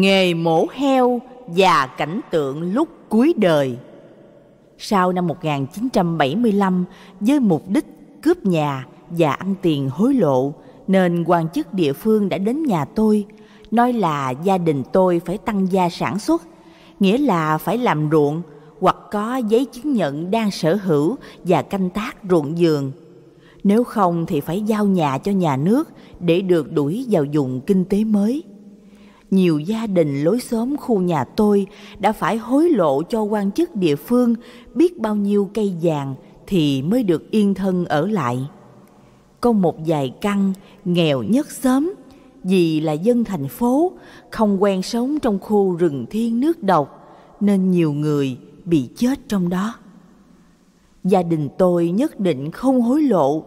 nghề mổ heo và cảnh tượng lúc cuối đời. Sau năm 1975, với mục đích cướp nhà và ăn tiền hối lộ, nên quan chức địa phương đã đến nhà tôi, nói là gia đình tôi phải tăng gia sản xuất, nghĩa là phải làm ruộng hoặc có giấy chứng nhận đang sở hữu và canh tác ruộng vườn. Nếu không thì phải giao nhà cho nhà nước để được đuổi vào dùng kinh tế mới nhiều gia đình lối xóm khu nhà tôi đã phải hối lộ cho quan chức địa phương biết bao nhiêu cây vàng thì mới được yên thân ở lại. Có một vài căn nghèo nhất xóm vì là dân thành phố không quen sống trong khu rừng thiên nước độc nên nhiều người bị chết trong đó. Gia đình tôi nhất định không hối lộ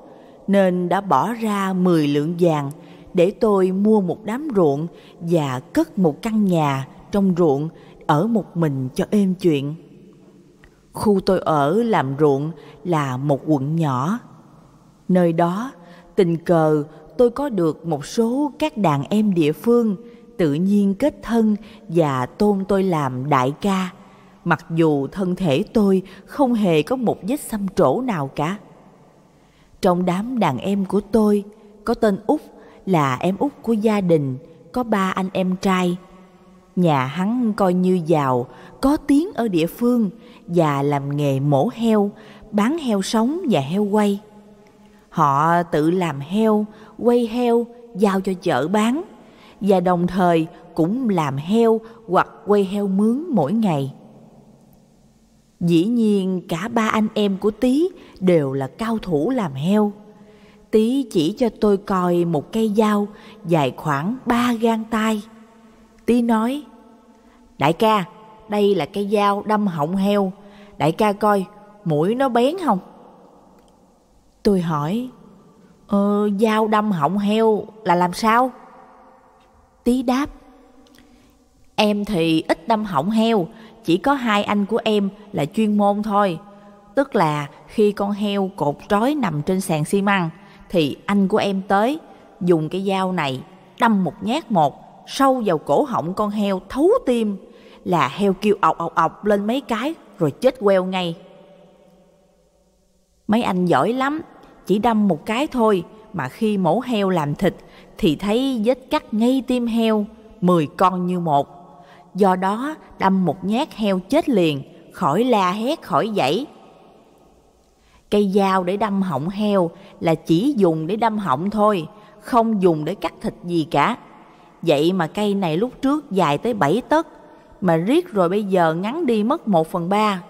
nên đã bỏ ra 10 lượng vàng – để tôi mua một đám ruộng và cất một căn nhà trong ruộng ở một mình cho êm chuyện. Khu tôi ở làm ruộng là một quận nhỏ. Nơi đó, tình cờ tôi có được một số các đàn em địa phương tự nhiên kết thân và tôn tôi làm đại ca mặc dù thân thể tôi không hề có một vết xăm trổ nào cả trong đám đàn em của tôi có tên út là em út của gia đình, có ba anh em trai. Nhà hắn coi như giàu, có tiếng ở địa phương và làm nghề mổ heo, bán heo sống và heo quay. Họ tự làm heo, quay heo, giao cho chợ bán và đồng thời cũng làm heo hoặc quay heo mướn mỗi ngày. Dĩ nhiên cả ba anh em của Tý đều là cao thủ làm heo. Tí chỉ cho tôi coi một cây dao dài khoảng ba gang tay. Tí nói, Đại ca, đây là cây dao đâm họng heo. Đại ca coi, mũi nó bén không? Tôi hỏi, Ờ, dao đâm họng heo là làm sao? Tí đáp, Em thì ít đâm họng heo, chỉ có hai anh của em là chuyên môn thôi. Tức là khi con heo cột trói nằm trên sàn xi măng, thì anh của em tới dùng cái dao này đâm một nhát một sâu vào cổ họng con heo thấu tim là heo kêu ọc ọc ọc lên mấy cái rồi chết queo ngay. Mấy anh giỏi lắm, chỉ đâm một cái thôi mà khi mổ heo làm thịt thì thấy vết cắt ngay tim heo, mười con như một. Do đó đâm một nhát heo chết liền, khỏi la hét khỏi dãy. Cây dao để đâm họng heo là chỉ dùng để đâm họng thôi, không dùng để cắt thịt gì cả. Vậy mà cây này lúc trước dài tới 7 tấc, mà riết rồi bây giờ ngắn đi mất 1 phần 3.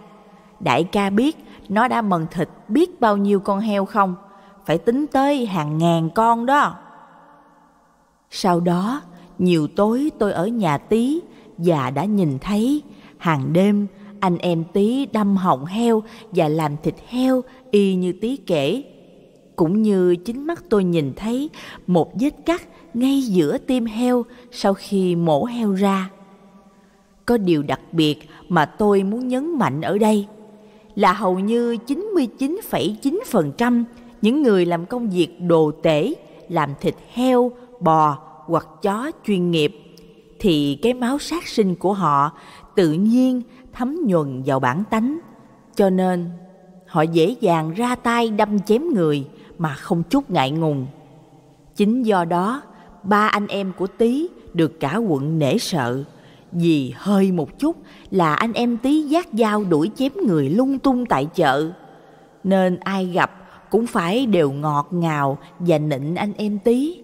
Đại ca biết nó đã mần thịt biết bao nhiêu con heo không? Phải tính tới hàng ngàn con đó. Sau đó, nhiều tối tôi ở nhà tí và đã nhìn thấy hàng đêm anh em tí đâm họng heo và làm thịt heo y như tí kể cũng như chính mắt tôi nhìn thấy một vết cắt ngay giữa tim heo sau khi mổ heo ra. Có điều đặc biệt mà tôi muốn nhấn mạnh ở đây là hầu như 99,9% những người làm công việc đồ tể, làm thịt heo, bò hoặc chó chuyên nghiệp thì cái máu sát sinh của họ tự nhiên thấm nhuần vào bản tánh. Cho nên, họ dễ dàng ra tay đâm chém người mà không chút ngại ngùng. Chính do đó, ba anh em của Tý được cả quận nể sợ, vì hơi một chút là anh em Tý giác dao đuổi chém người lung tung tại chợ. Nên ai gặp cũng phải đều ngọt ngào và nịnh anh em Tý.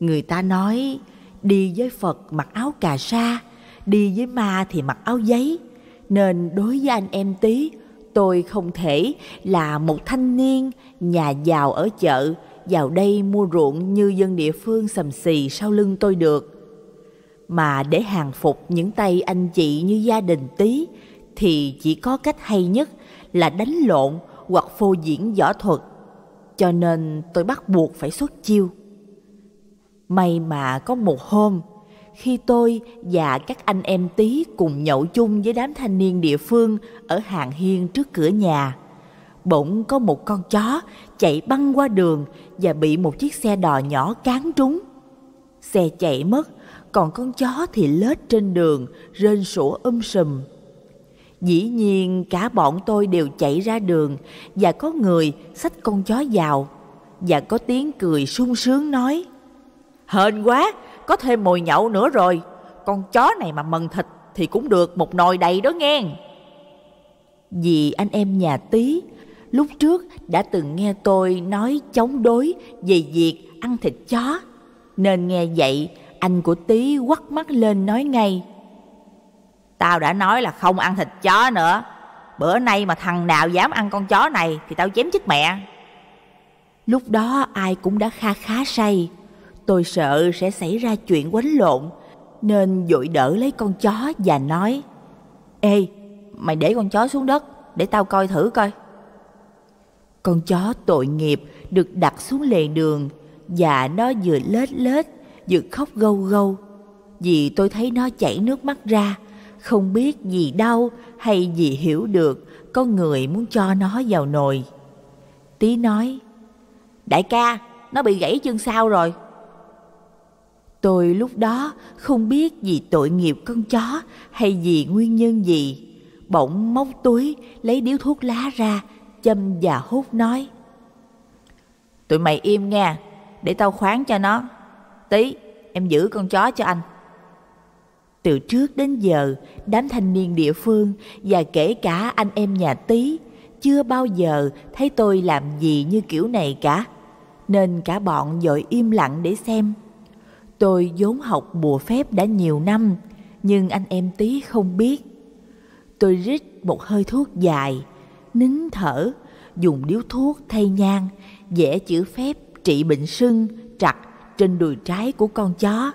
Người ta nói, đi với Phật mặc áo cà sa, đi với ma thì mặc áo giấy. Nên đối với anh em Tý, tôi không thể là một thanh niên nhà giàu ở chợ vào đây mua ruộng như dân địa phương sầm xì sau lưng tôi được mà để hàng phục những tay anh chị như gia đình tí thì chỉ có cách hay nhất là đánh lộn hoặc phô diễn võ thuật cho nên tôi bắt buộc phải xuất chiêu may mà có một hôm khi tôi và các anh em tí cùng nhậu chung với đám thanh niên địa phương ở hàng hiên trước cửa nhà bỗng có một con chó chạy băng qua đường và bị một chiếc xe đò nhỏ cán trúng. Xe chạy mất, còn con chó thì lết trên đường, rên sủa um sùm. Dĩ nhiên cả bọn tôi đều chạy ra đường và có người xách con chó vào và có tiếng cười sung sướng nói Hên quá, có thêm mồi nhậu nữa rồi, con chó này mà mần thịt thì cũng được một nồi đầy đó nghe. Vì anh em nhà tí lúc trước đã từng nghe tôi nói chống đối về việc ăn thịt chó nên nghe vậy anh của tý quắt mắt lên nói ngay tao đã nói là không ăn thịt chó nữa bữa nay mà thằng nào dám ăn con chó này thì tao chém chết mẹ lúc đó ai cũng đã kha khá say tôi sợ sẽ xảy ra chuyện quấn lộn nên vội đỡ lấy con chó và nói ê mày để con chó xuống đất để tao coi thử coi con chó tội nghiệp được đặt xuống lề đường và nó vừa lết lết vừa khóc gâu gâu vì tôi thấy nó chảy nước mắt ra không biết gì đau hay gì hiểu được có người muốn cho nó vào nồi tí nói đại ca nó bị gãy chân sau rồi tôi lúc đó không biết vì tội nghiệp con chó hay vì nguyên nhân gì bỗng móc túi lấy điếu thuốc lá ra châm và hút nói Tụi mày im nghe Để tao khoáng cho nó Tí em giữ con chó cho anh Từ trước đến giờ Đám thanh niên địa phương Và kể cả anh em nhà tí Chưa bao giờ thấy tôi làm gì như kiểu này cả Nên cả bọn dội im lặng để xem Tôi vốn học bùa phép đã nhiều năm Nhưng anh em tí không biết Tôi rít một hơi thuốc dài nín thở, dùng điếu thuốc thay nhang, vẽ chữ phép trị bệnh sưng, trặc trên đùi trái của con chó,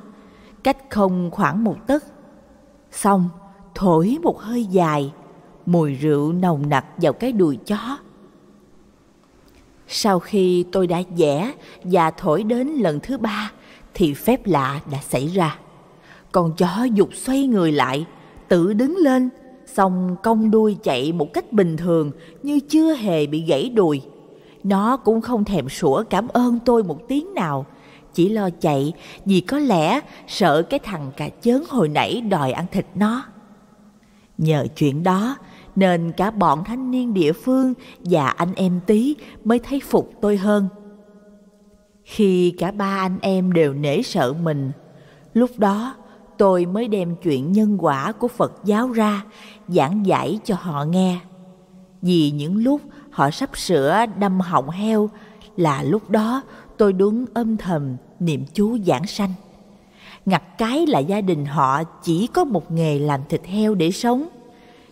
cách không khoảng một tấc. Xong, thổi một hơi dài, mùi rượu nồng nặc vào cái đùi chó. Sau khi tôi đã vẽ và thổi đến lần thứ ba, thì phép lạ đã xảy ra. Con chó dục xoay người lại, tự đứng lên, Xong cong đuôi chạy một cách bình thường như chưa hề bị gãy đùi. Nó cũng không thèm sủa cảm ơn tôi một tiếng nào. Chỉ lo chạy vì có lẽ sợ cái thằng cà chớn hồi nãy đòi ăn thịt nó. Nhờ chuyện đó nên cả bọn thanh niên địa phương và anh em tí mới thấy phục tôi hơn. Khi cả ba anh em đều nể sợ mình, lúc đó tôi mới đem chuyện nhân quả của Phật giáo ra giảng giải cho họ nghe. Vì những lúc họ sắp sửa đâm họng heo là lúc đó tôi đứng âm thầm niệm chú giảng sanh. Ngặt cái là gia đình họ chỉ có một nghề làm thịt heo để sống.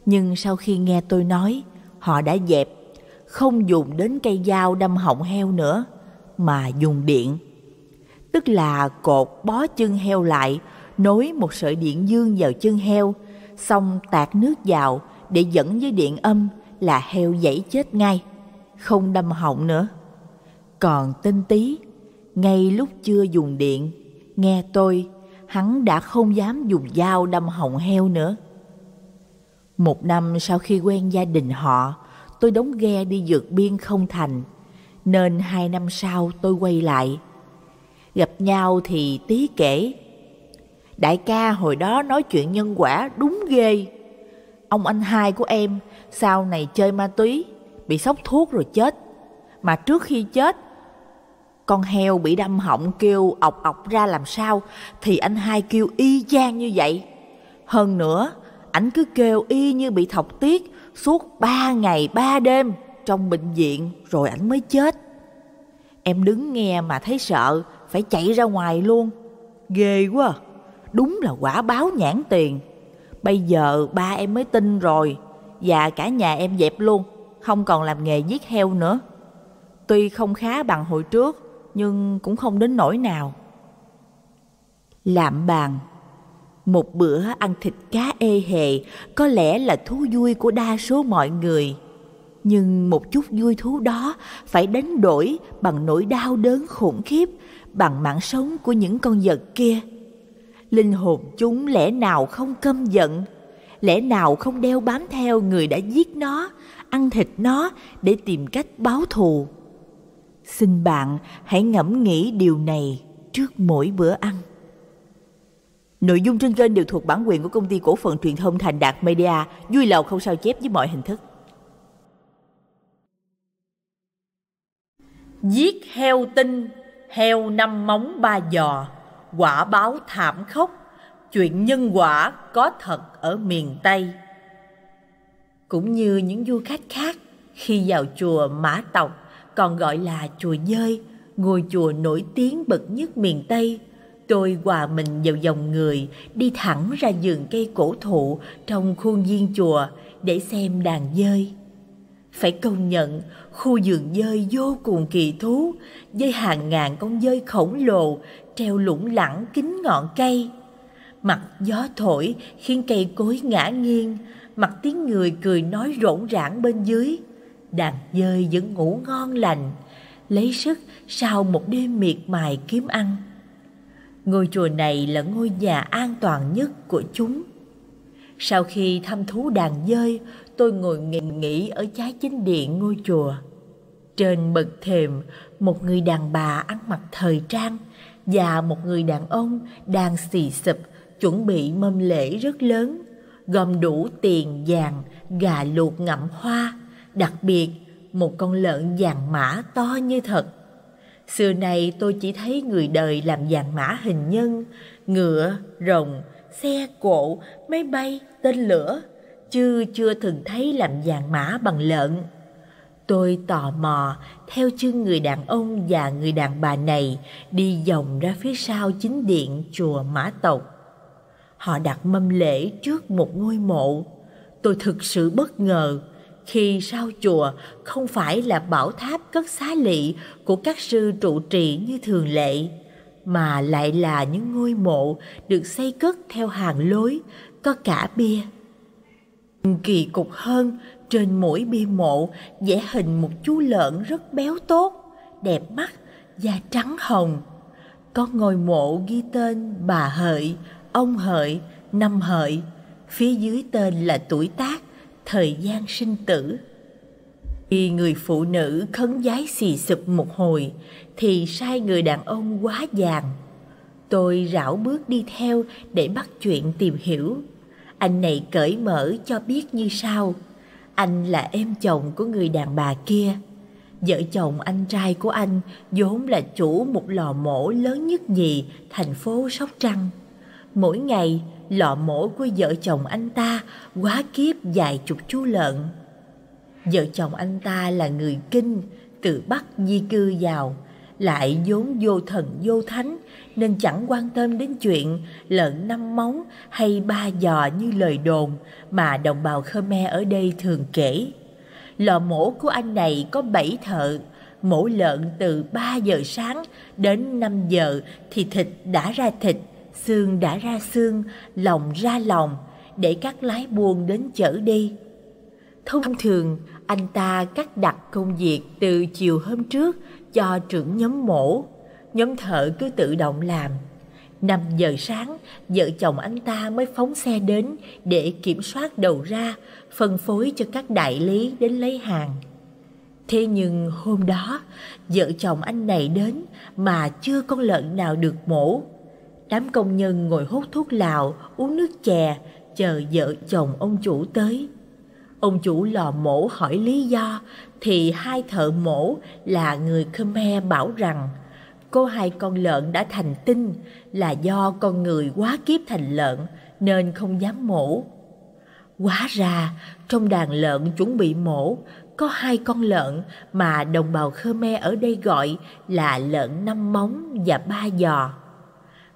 Nhưng sau khi nghe tôi nói, họ đã dẹp, không dùng đến cây dao đâm họng heo nữa, mà dùng điện. Tức là cột bó chân heo lại, nối một sợi điện dương vào chân heo, xong tạt nước vào để dẫn với điện âm là heo dãy chết ngay, không đâm họng nữa. Còn Tinh tí, ngay lúc chưa dùng điện, nghe tôi, hắn đã không dám dùng dao đâm họng heo nữa. Một năm sau khi quen gia đình họ, tôi đóng ghe đi vượt biên không thành, nên hai năm sau tôi quay lại. Gặp nhau thì tí kể, Đại ca hồi đó nói chuyện nhân quả đúng ghê. Ông anh hai của em sau này chơi ma túy, bị sốc thuốc rồi chết. Mà trước khi chết, con heo bị đâm họng kêu ọc ọc ra làm sao thì anh hai kêu y chang như vậy. Hơn nữa, ảnh cứ kêu y như bị thọc tiết suốt ba ngày ba đêm trong bệnh viện rồi ảnh mới chết. Em đứng nghe mà thấy sợ, phải chạy ra ngoài luôn. Ghê quá à đúng là quả báo nhãn tiền. Bây giờ ba em mới tin rồi, và cả nhà em dẹp luôn, không còn làm nghề giết heo nữa. Tuy không khá bằng hồi trước, nhưng cũng không đến nỗi nào. Làm bàn Một bữa ăn thịt cá ê hề có lẽ là thú vui của đa số mọi người. Nhưng một chút vui thú đó phải đánh đổi bằng nỗi đau đớn khủng khiếp, bằng mạng sống của những con vật kia linh hồn chúng lẽ nào không căm giận, lẽ nào không đeo bám theo người đã giết nó, ăn thịt nó để tìm cách báo thù. Xin bạn hãy ngẫm nghĩ điều này trước mỗi bữa ăn. Nội dung trên kênh đều thuộc bản quyền của công ty cổ phần truyền thông Thành Đạt Media, vui lòng không sao chép với mọi hình thức. Giết heo tinh, heo năm móng ba giò quả báo thảm khốc, chuyện nhân quả có thật ở miền Tây. Cũng như những du khách khác, khi vào chùa Mã Tộc, còn gọi là chùa Dơi, ngôi chùa nổi tiếng bậc nhất miền Tây, tôi hòa mình vào dòng người đi thẳng ra vườn cây cổ thụ trong khuôn viên chùa để xem đàn dơi. Phải công nhận khu vườn dơi vô cùng kỳ thú với hàng ngàn con dơi khổng lồ treo lủng lẳng kín ngọn cây. Mặt gió thổi khiến cây cối ngã nghiêng, mặt tiếng người cười nói rỗn rãng bên dưới. Đàn dơi vẫn ngủ ngon lành, lấy sức sau một đêm miệt mài kiếm ăn. Ngôi chùa này là ngôi nhà an toàn nhất của chúng. Sau khi thăm thú đàn dơi, tôi ngồi nghỉ nghỉ ở trái chính điện ngôi chùa. Trên bậc thềm, một người đàn bà ăn mặc thời trang, và một người đàn ông đang xì sụp chuẩn bị mâm lễ rất lớn gồm đủ tiền vàng gà luộc ngậm hoa đặc biệt một con lợn vàng mã to như thật xưa nay tôi chỉ thấy người đời làm vàng mã hình nhân ngựa rồng xe cộ máy bay tên lửa chứ chưa từng thấy làm vàng mã bằng lợn Tôi tò mò theo chân người đàn ông và người đàn bà này đi vòng ra phía sau chính điện chùa Mã Tộc. Họ đặt mâm lễ trước một ngôi mộ. Tôi thực sự bất ngờ khi sau chùa không phải là bảo tháp cất xá lị của các sư trụ trì như thường lệ, mà lại là những ngôi mộ được xây cất theo hàng lối, có cả bia. Kỳ cục hơn trên mỗi bia mộ vẽ hình một chú lợn rất béo tốt, đẹp mắt, da trắng hồng. Có ngôi mộ ghi tên bà Hợi, ông Hợi, năm Hợi. Phía dưới tên là tuổi tác, thời gian sinh tử. Khi người phụ nữ khấn giái xì sụp một hồi, thì sai người đàn ông quá vàng. Tôi rảo bước đi theo để bắt chuyện tìm hiểu. Anh này cởi mở cho biết như sau – anh là em chồng của người đàn bà kia. Vợ chồng anh trai của anh vốn là chủ một lò mổ lớn nhất nhì thành phố Sóc Trăng. Mỗi ngày, lò mổ của vợ chồng anh ta quá kiếp vài chục chú lợn. Vợ chồng anh ta là người kinh, từ Bắc di cư vào, lại vốn vô thần vô thánh, nên chẳng quan tâm đến chuyện lợn năm móng hay ba giò như lời đồn mà đồng bào Khmer ở đây thường kể. Lò mổ của anh này có 7 thợ, mổ lợn từ 3 giờ sáng đến 5 giờ thì thịt đã ra thịt, xương đã ra xương, lòng ra lòng để các lái buôn đến chở đi. Thông thường, anh ta cắt đặt công việc từ chiều hôm trước cho trưởng nhóm mổ Nhóm thợ cứ tự động làm. 5 giờ sáng, vợ chồng anh ta mới phóng xe đến để kiểm soát đầu ra, phân phối cho các đại lý đến lấy hàng. Thế nhưng hôm đó, vợ chồng anh này đến mà chưa con lợn nào được mổ. Đám công nhân ngồi hút thuốc lào, uống nước chè, chờ vợ chồng ông chủ tới. Ông chủ lò mổ hỏi lý do thì hai thợ mổ là người Khmer bảo rằng cô hai con lợn đã thành tinh là do con người quá kiếp thành lợn nên không dám mổ. Quá ra, trong đàn lợn chuẩn bị mổ, có hai con lợn mà đồng bào Khmer ở đây gọi là lợn năm móng và ba giò.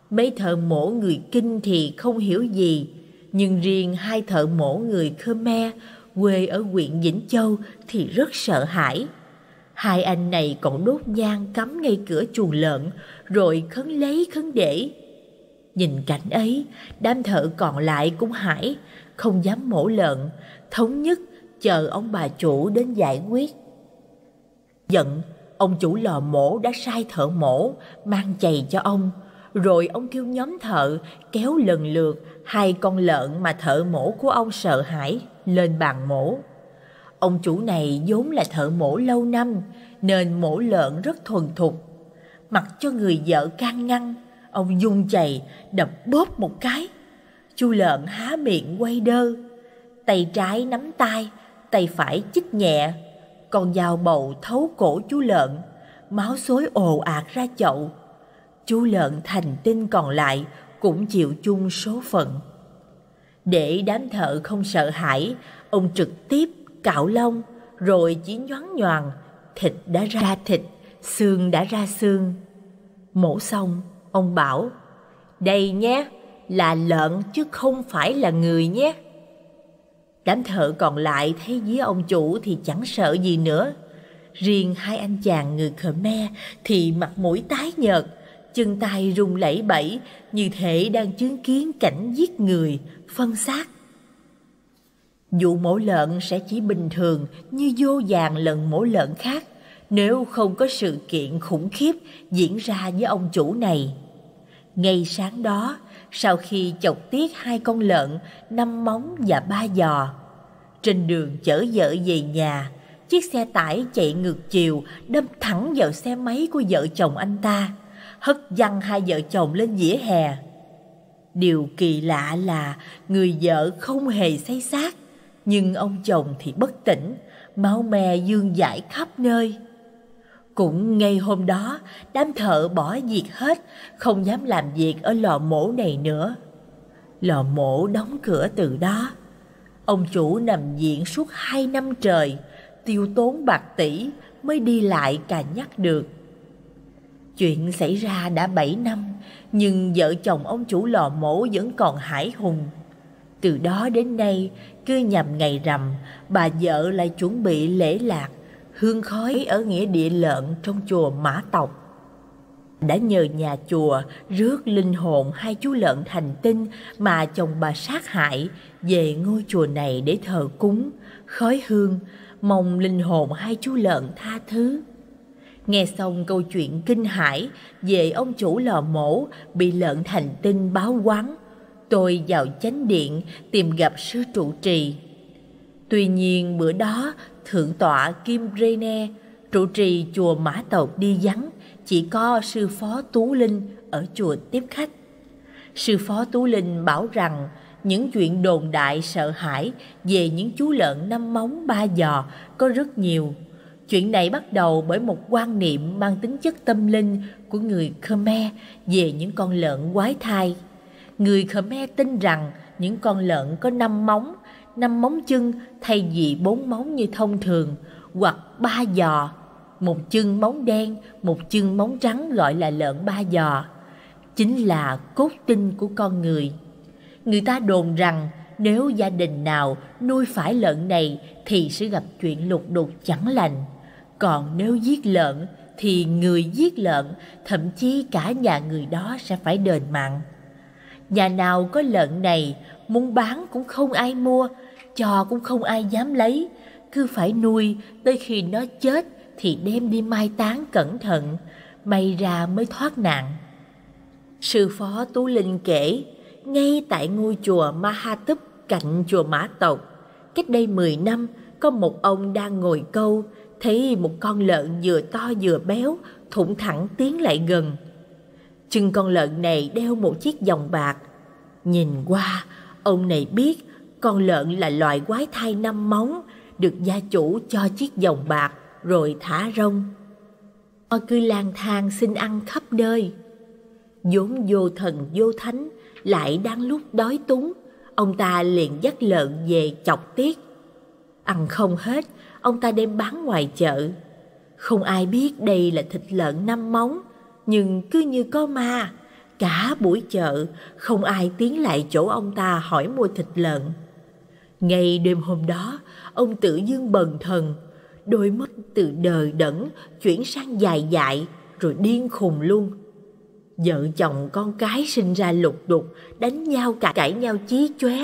Mấy thợ mổ người Kinh thì không hiểu gì, nhưng riêng hai thợ mổ người Khmer quê ở huyện Vĩnh Châu thì rất sợ hãi. Hai anh này còn đốt nhang cắm ngay cửa chuồng lợn, rồi khấn lấy khấn để. Nhìn cảnh ấy, đám thợ còn lại cũng hãi, không dám mổ lợn, thống nhất chờ ông bà chủ đến giải quyết. Giận, ông chủ lò mổ đã sai thợ mổ, mang chày cho ông. Rồi ông kêu nhóm thợ kéo lần lượt hai con lợn mà thợ mổ của ông sợ hãi lên bàn mổ. Ông chủ này vốn là thợ mổ lâu năm nên mổ lợn rất thuần thục. Mặc cho người vợ can ngăn, ông dung chày đập bóp một cái. chú lợn há miệng quay đơ, tay trái nắm tay, tay phải chích nhẹ. Con dao bầu thấu cổ chú lợn, máu xối ồ ạt ra chậu. Chú lợn thành tinh còn lại cũng chịu chung số phận. Để đám thợ không sợ hãi, ông trực tiếp cạo lông, rồi chỉ nhoáng nhoàng, thịt đã ra thịt, xương đã ra xương. Mổ xong, ông bảo, đây nhé, là lợn chứ không phải là người nhé. Đám thợ còn lại thấy với ông chủ thì chẳng sợ gì nữa. Riêng hai anh chàng người Khmer thì mặt mũi tái nhợt, chân tay run lẩy bẩy như thể đang chứng kiến cảnh giết người, phân xác. Vụ mổ lợn sẽ chỉ bình thường như vô vàng lần mổ lợn khác nếu không có sự kiện khủng khiếp diễn ra với ông chủ này. Ngay sáng đó, sau khi chọc tiết hai con lợn, năm móng và ba giò, trên đường chở vợ về nhà, chiếc xe tải chạy ngược chiều đâm thẳng vào xe máy của vợ chồng anh ta, hất văng hai vợ chồng lên dĩa hè. Điều kỳ lạ là người vợ không hề say sát, nhưng ông chồng thì bất tỉnh, máu me dương dãi khắp nơi. Cũng ngay hôm đó, đám thợ bỏ việc hết, không dám làm việc ở lò mổ này nữa. Lò mổ đóng cửa từ đó. Ông chủ nằm viện suốt hai năm trời, tiêu tốn bạc tỷ mới đi lại cà nhắc được. Chuyện xảy ra đã bảy năm, nhưng vợ chồng ông chủ lò mổ vẫn còn hải hùng từ đó đến nay, cứ nhằm ngày rằm, bà vợ lại chuẩn bị lễ lạc, hương khói ở nghĩa địa lợn trong chùa Mã Tộc. Đã nhờ nhà chùa rước linh hồn hai chú lợn thành tinh mà chồng bà sát hại về ngôi chùa này để thờ cúng, khói hương, mong linh hồn hai chú lợn tha thứ. Nghe xong câu chuyện kinh hãi về ông chủ lò mổ bị lợn thành tinh báo quán, tôi vào chánh điện tìm gặp sư trụ trì. Tuy nhiên bữa đó, Thượng tọa Kim Rene, trụ trì chùa Mã Tộc đi vắng, chỉ có sư phó Tú Linh ở chùa tiếp khách. Sư phó Tú Linh bảo rằng những chuyện đồn đại sợ hãi về những chú lợn năm móng ba giò có rất nhiều. Chuyện này bắt đầu bởi một quan niệm mang tính chất tâm linh của người Khmer về những con lợn quái thai người Khmer tin rằng những con lợn có 5 móng, 5 móng chân thay vì 4 móng như thông thường, hoặc 3 giò, một chân móng đen, một chân móng trắng gọi là lợn ba giò, chính là cốt tinh của con người. Người ta đồn rằng nếu gia đình nào nuôi phải lợn này thì sẽ gặp chuyện lục đục chẳng lành. Còn nếu giết lợn thì người giết lợn, thậm chí cả nhà người đó sẽ phải đền mạng. Nhà nào có lợn này, muốn bán cũng không ai mua, cho cũng không ai dám lấy, cứ phải nuôi tới khi nó chết thì đem đi mai táng cẩn thận, may ra mới thoát nạn. Sư phó Tú Linh kể, ngay tại ngôi chùa Mahatup cạnh chùa Mã Tộc, cách đây 10 năm có một ông đang ngồi câu, thấy một con lợn vừa to vừa béo thủng thẳng tiến lại gần Chân con lợn này đeo một chiếc vòng bạc. Nhìn qua, ông này biết con lợn là loài quái thai năm móng, được gia chủ cho chiếc vòng bạc rồi thả rông. O cứ lang thang xin ăn khắp nơi. vốn vô thần vô thánh, lại đang lúc đói túng, ông ta liền dắt lợn về chọc tiết. Ăn không hết, ông ta đem bán ngoài chợ. Không ai biết đây là thịt lợn năm móng, nhưng cứ như có ma cả buổi chợ không ai tiến lại chỗ ông ta hỏi mua thịt lợn ngay đêm hôm đó ông tự dưng bần thần đôi mắt từ đời đẫn chuyển sang dài dại rồi điên khùng luôn vợ chồng con cái sinh ra lục đục đánh nhau cãi, cãi nhau chí chóe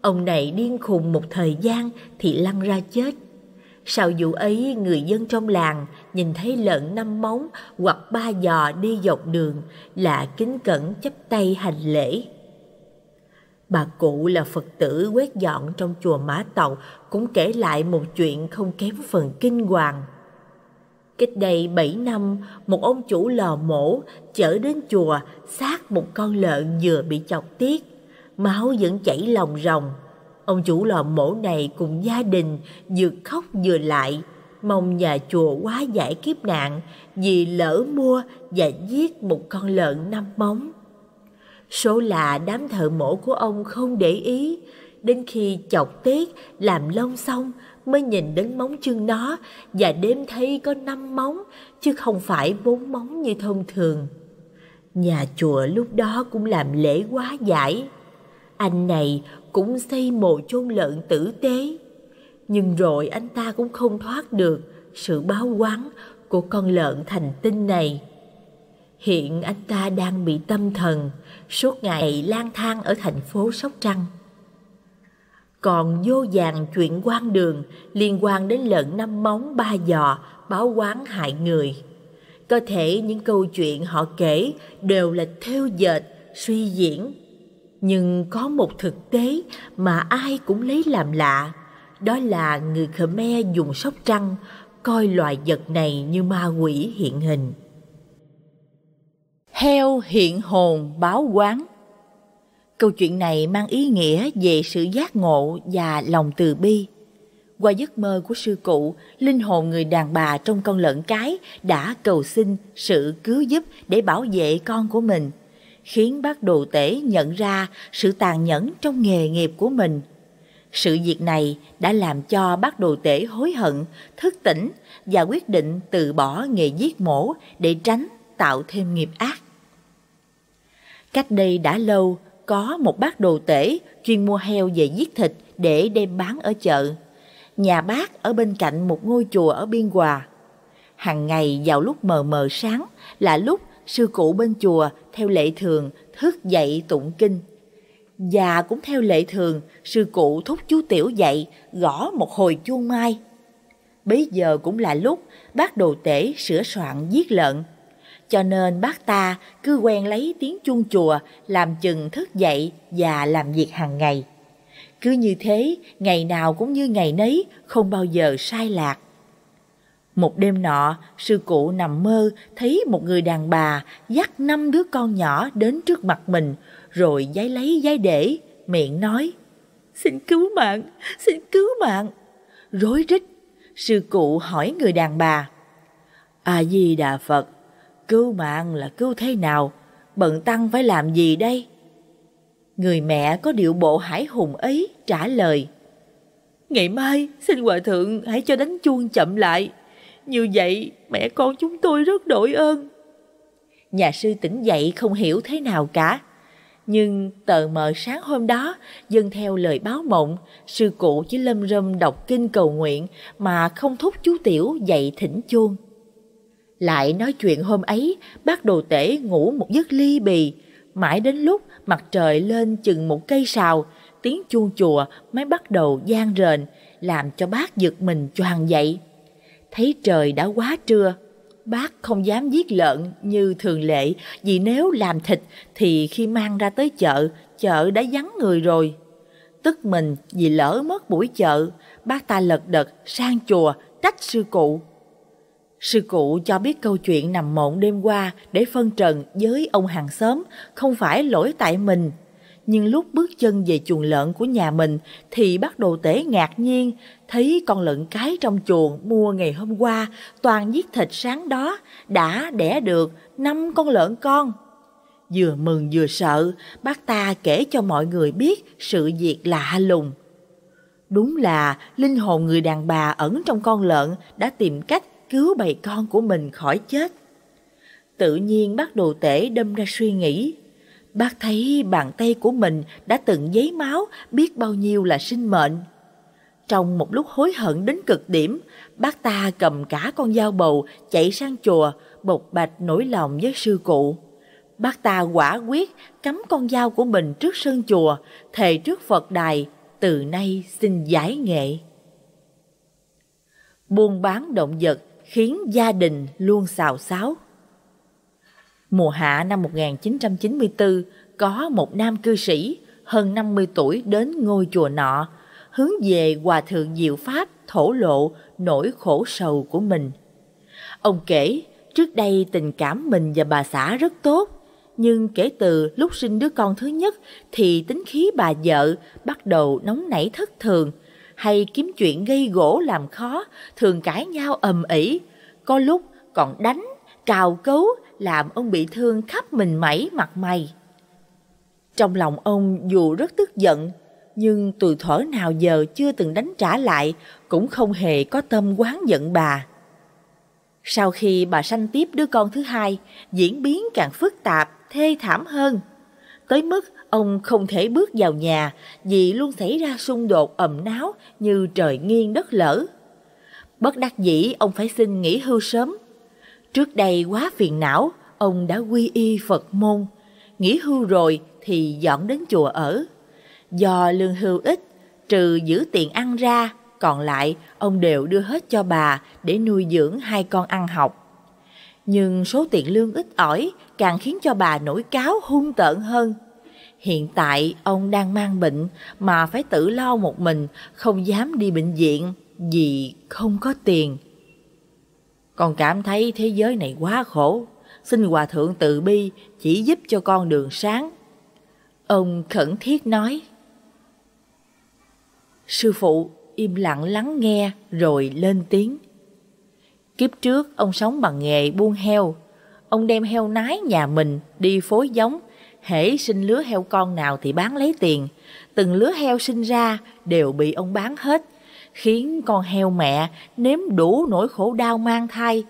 ông này điên khùng một thời gian thì lăn ra chết sau vụ ấy, người dân trong làng nhìn thấy lợn năm móng hoặc ba giò đi dọc đường là kính cẩn chấp tay hành lễ. Bà cụ là Phật tử quét dọn trong chùa Mã Tàu cũng kể lại một chuyện không kém phần kinh hoàng. Cách đây bảy năm, một ông chủ lò mổ chở đến chùa xác một con lợn vừa bị chọc tiết, máu vẫn chảy lòng ròng Ông chủ lò mổ này cùng gia đình vừa khóc vừa lại, mong nhà chùa quá giải kiếp nạn vì lỡ mua và giết một con lợn năm móng. Số là đám thợ mổ của ông không để ý, đến khi chọc tiết làm lông xong mới nhìn đến móng chân nó và đêm thấy có năm móng chứ không phải bốn móng như thông thường. Nhà chùa lúc đó cũng làm lễ quá giải. Anh này cũng xây mồ chôn lợn tử tế nhưng rồi anh ta cũng không thoát được sự báo quán của con lợn thành tinh này hiện anh ta đang bị tâm thần suốt ngày lang thang ở thành phố sóc trăng còn vô vàng chuyện quan đường liên quan đến lợn năm móng ba giò báo quán hại người có thể những câu chuyện họ kể đều là theo dệt suy diễn nhưng có một thực tế mà ai cũng lấy làm lạ đó là người khmer dùng sóc trăng coi loài vật này như ma quỷ hiện hình heo hiện hồn báo quán câu chuyện này mang ý nghĩa về sự giác ngộ và lòng từ bi qua giấc mơ của sư cụ, linh hồn người đàn bà trong con lợn cái đã cầu xin sự cứu giúp để bảo vệ con của mình khiến bác đồ tể nhận ra sự tàn nhẫn trong nghề nghiệp của mình. Sự việc này đã làm cho bác đồ tể hối hận, thức tỉnh và quyết định từ bỏ nghề giết mổ để tránh tạo thêm nghiệp ác. Cách đây đã lâu, có một bác đồ tể chuyên mua heo về giết thịt để đem bán ở chợ. Nhà bác ở bên cạnh một ngôi chùa ở Biên Hòa. Hằng ngày vào lúc mờ mờ sáng là lúc sư cụ bên chùa theo lệ thường thức dậy tụng kinh. Và cũng theo lệ thường, sư cụ thúc chú Tiểu dậy, gõ một hồi chuông mai. Bấy giờ cũng là lúc bác đồ tể sửa soạn giết lợn. Cho nên bác ta cứ quen lấy tiếng chuông chùa làm chừng thức dậy và làm việc hàng ngày. Cứ như thế, ngày nào cũng như ngày nấy, không bao giờ sai lạc. Một đêm nọ, sư cụ nằm mơ thấy một người đàn bà dắt năm đứa con nhỏ đến trước mặt mình, rồi giấy lấy giấy để, miệng nói, xin cứu mạng, xin cứu mạng. Rối rít, sư cụ hỏi người đàn bà, A-di-đà Phật, cứu mạng là cứu thế nào? Bận tăng phải làm gì đây? Người mẹ có điệu bộ hải hùng ấy trả lời, Ngày mai, xin hòa thượng hãy cho đánh chuông chậm lại, như vậy mẹ con chúng tôi rất đổi ơn. Nhà sư tỉnh dậy không hiểu thế nào cả. Nhưng tờ mờ sáng hôm đó, dân theo lời báo mộng, sư cụ chỉ lâm râm đọc kinh cầu nguyện mà không thúc chú Tiểu dậy thỉnh chuông. Lại nói chuyện hôm ấy, bác đồ tể ngủ một giấc ly bì. Mãi đến lúc mặt trời lên chừng một cây sào, tiếng chuông chùa mới bắt đầu gian rền, làm cho bác giật mình choàng dậy. Thấy trời đã quá trưa, bác không dám giết lợn như thường lệ vì nếu làm thịt thì khi mang ra tới chợ, chợ đã vắng người rồi. Tức mình vì lỡ mất buổi chợ, bác ta lật đật sang chùa trách sư cụ. Sư cụ cho biết câu chuyện nằm mộng đêm qua để phân trần với ông hàng xóm không phải lỗi tại mình nhưng lúc bước chân về chuồng lợn của nhà mình thì bắt đầu tể ngạc nhiên thấy con lợn cái trong chuồng mua ngày hôm qua toàn giết thịt sáng đó đã đẻ được năm con lợn con. Vừa mừng vừa sợ, bác ta kể cho mọi người biết sự việc lạ lùng. Đúng là linh hồn người đàn bà ẩn trong con lợn đã tìm cách cứu bầy con của mình khỏi chết. Tự nhiên bác đồ tể đâm ra suy nghĩ Bác thấy bàn tay của mình đã từng giấy máu biết bao nhiêu là sinh mệnh. Trong một lúc hối hận đến cực điểm, bác ta cầm cả con dao bầu chạy sang chùa, bộc bạch nỗi lòng với sư cụ. Bác ta quả quyết cắm con dao của mình trước sân chùa, thề trước Phật đài, từ nay xin giải nghệ. Buôn bán động vật khiến gia đình luôn xào xáo. Mùa hạ năm 1994, có một nam cư sĩ hơn 50 tuổi đến ngôi chùa nọ, hướng về Hòa Thượng Diệu Pháp thổ lộ nỗi khổ sầu của mình. Ông kể, trước đây tình cảm mình và bà xã rất tốt, nhưng kể từ lúc sinh đứa con thứ nhất thì tính khí bà vợ bắt đầu nóng nảy thất thường, hay kiếm chuyện gây gỗ làm khó, thường cãi nhau ầm ĩ, có lúc còn đánh cào cấu làm ông bị thương khắp mình mẩy mặt mày. Trong lòng ông dù rất tức giận, nhưng từ thuở nào giờ chưa từng đánh trả lại, cũng không hề có tâm quán giận bà. Sau khi bà sanh tiếp đứa con thứ hai, diễn biến càng phức tạp, thê thảm hơn. Tới mức ông không thể bước vào nhà vì luôn xảy ra xung đột ầm náo như trời nghiêng đất lở. Bất đắc dĩ ông phải xin nghỉ hưu sớm Trước đây quá phiền não, ông đã quy y Phật môn. Nghỉ hưu rồi thì dọn đến chùa ở. Do lương hưu ít, trừ giữ tiền ăn ra, còn lại ông đều đưa hết cho bà để nuôi dưỡng hai con ăn học. Nhưng số tiền lương ít ỏi càng khiến cho bà nổi cáo hung tợn hơn. Hiện tại ông đang mang bệnh mà phải tự lo một mình, không dám đi bệnh viện vì không có tiền. Con cảm thấy thế giới này quá khổ, xin Hòa Thượng từ bi chỉ giúp cho con đường sáng. Ông khẩn thiết nói. Sư phụ im lặng lắng nghe rồi lên tiếng. Kiếp trước ông sống bằng nghề buôn heo. Ông đem heo nái nhà mình đi phối giống. Hễ sinh lứa heo con nào thì bán lấy tiền. Từng lứa heo sinh ra đều bị ông bán hết khiến con heo mẹ nếm đủ nỗi khổ đau mang thai,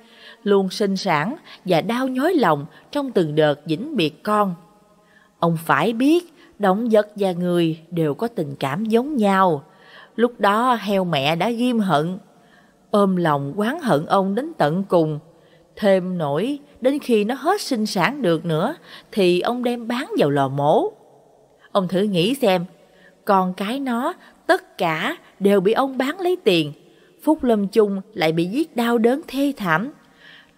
luôn sinh sản và đau nhói lòng trong từng đợt dĩnh biệt con. Ông phải biết động vật và người đều có tình cảm giống nhau. Lúc đó heo mẹ đã ghim hận, ôm lòng quán hận ông đến tận cùng. Thêm nổi, đến khi nó hết sinh sản được nữa thì ông đem bán vào lò mổ. Ông thử nghĩ xem, con cái nó tất cả đều bị ông bán lấy tiền. Phúc Lâm Chung lại bị giết đau đớn thê thảm.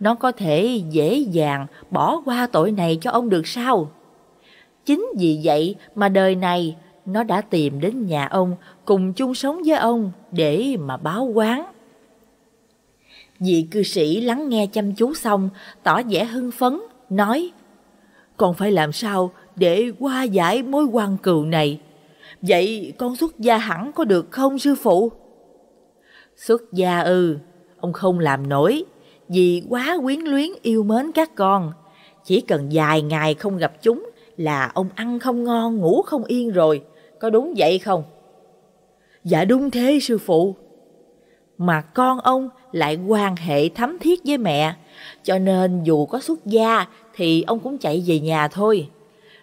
Nó có thể dễ dàng bỏ qua tội này cho ông được sao? Chính vì vậy mà đời này nó đã tìm đến nhà ông cùng chung sống với ông để mà báo quán. Vị cư sĩ lắng nghe chăm chú xong, tỏ vẻ hưng phấn, nói Còn phải làm sao để qua giải mối quan cừu này? Vậy con xuất gia hẳn có được không sư phụ? Xuất gia ư ông không làm nổi, vì quá quyến luyến yêu mến các con. Chỉ cần vài ngày không gặp chúng là ông ăn không ngon, ngủ không yên rồi. Có đúng vậy không? Dạ đúng thế sư phụ. Mà con ông lại quan hệ thắm thiết với mẹ, cho nên dù có xuất gia thì ông cũng chạy về nhà thôi.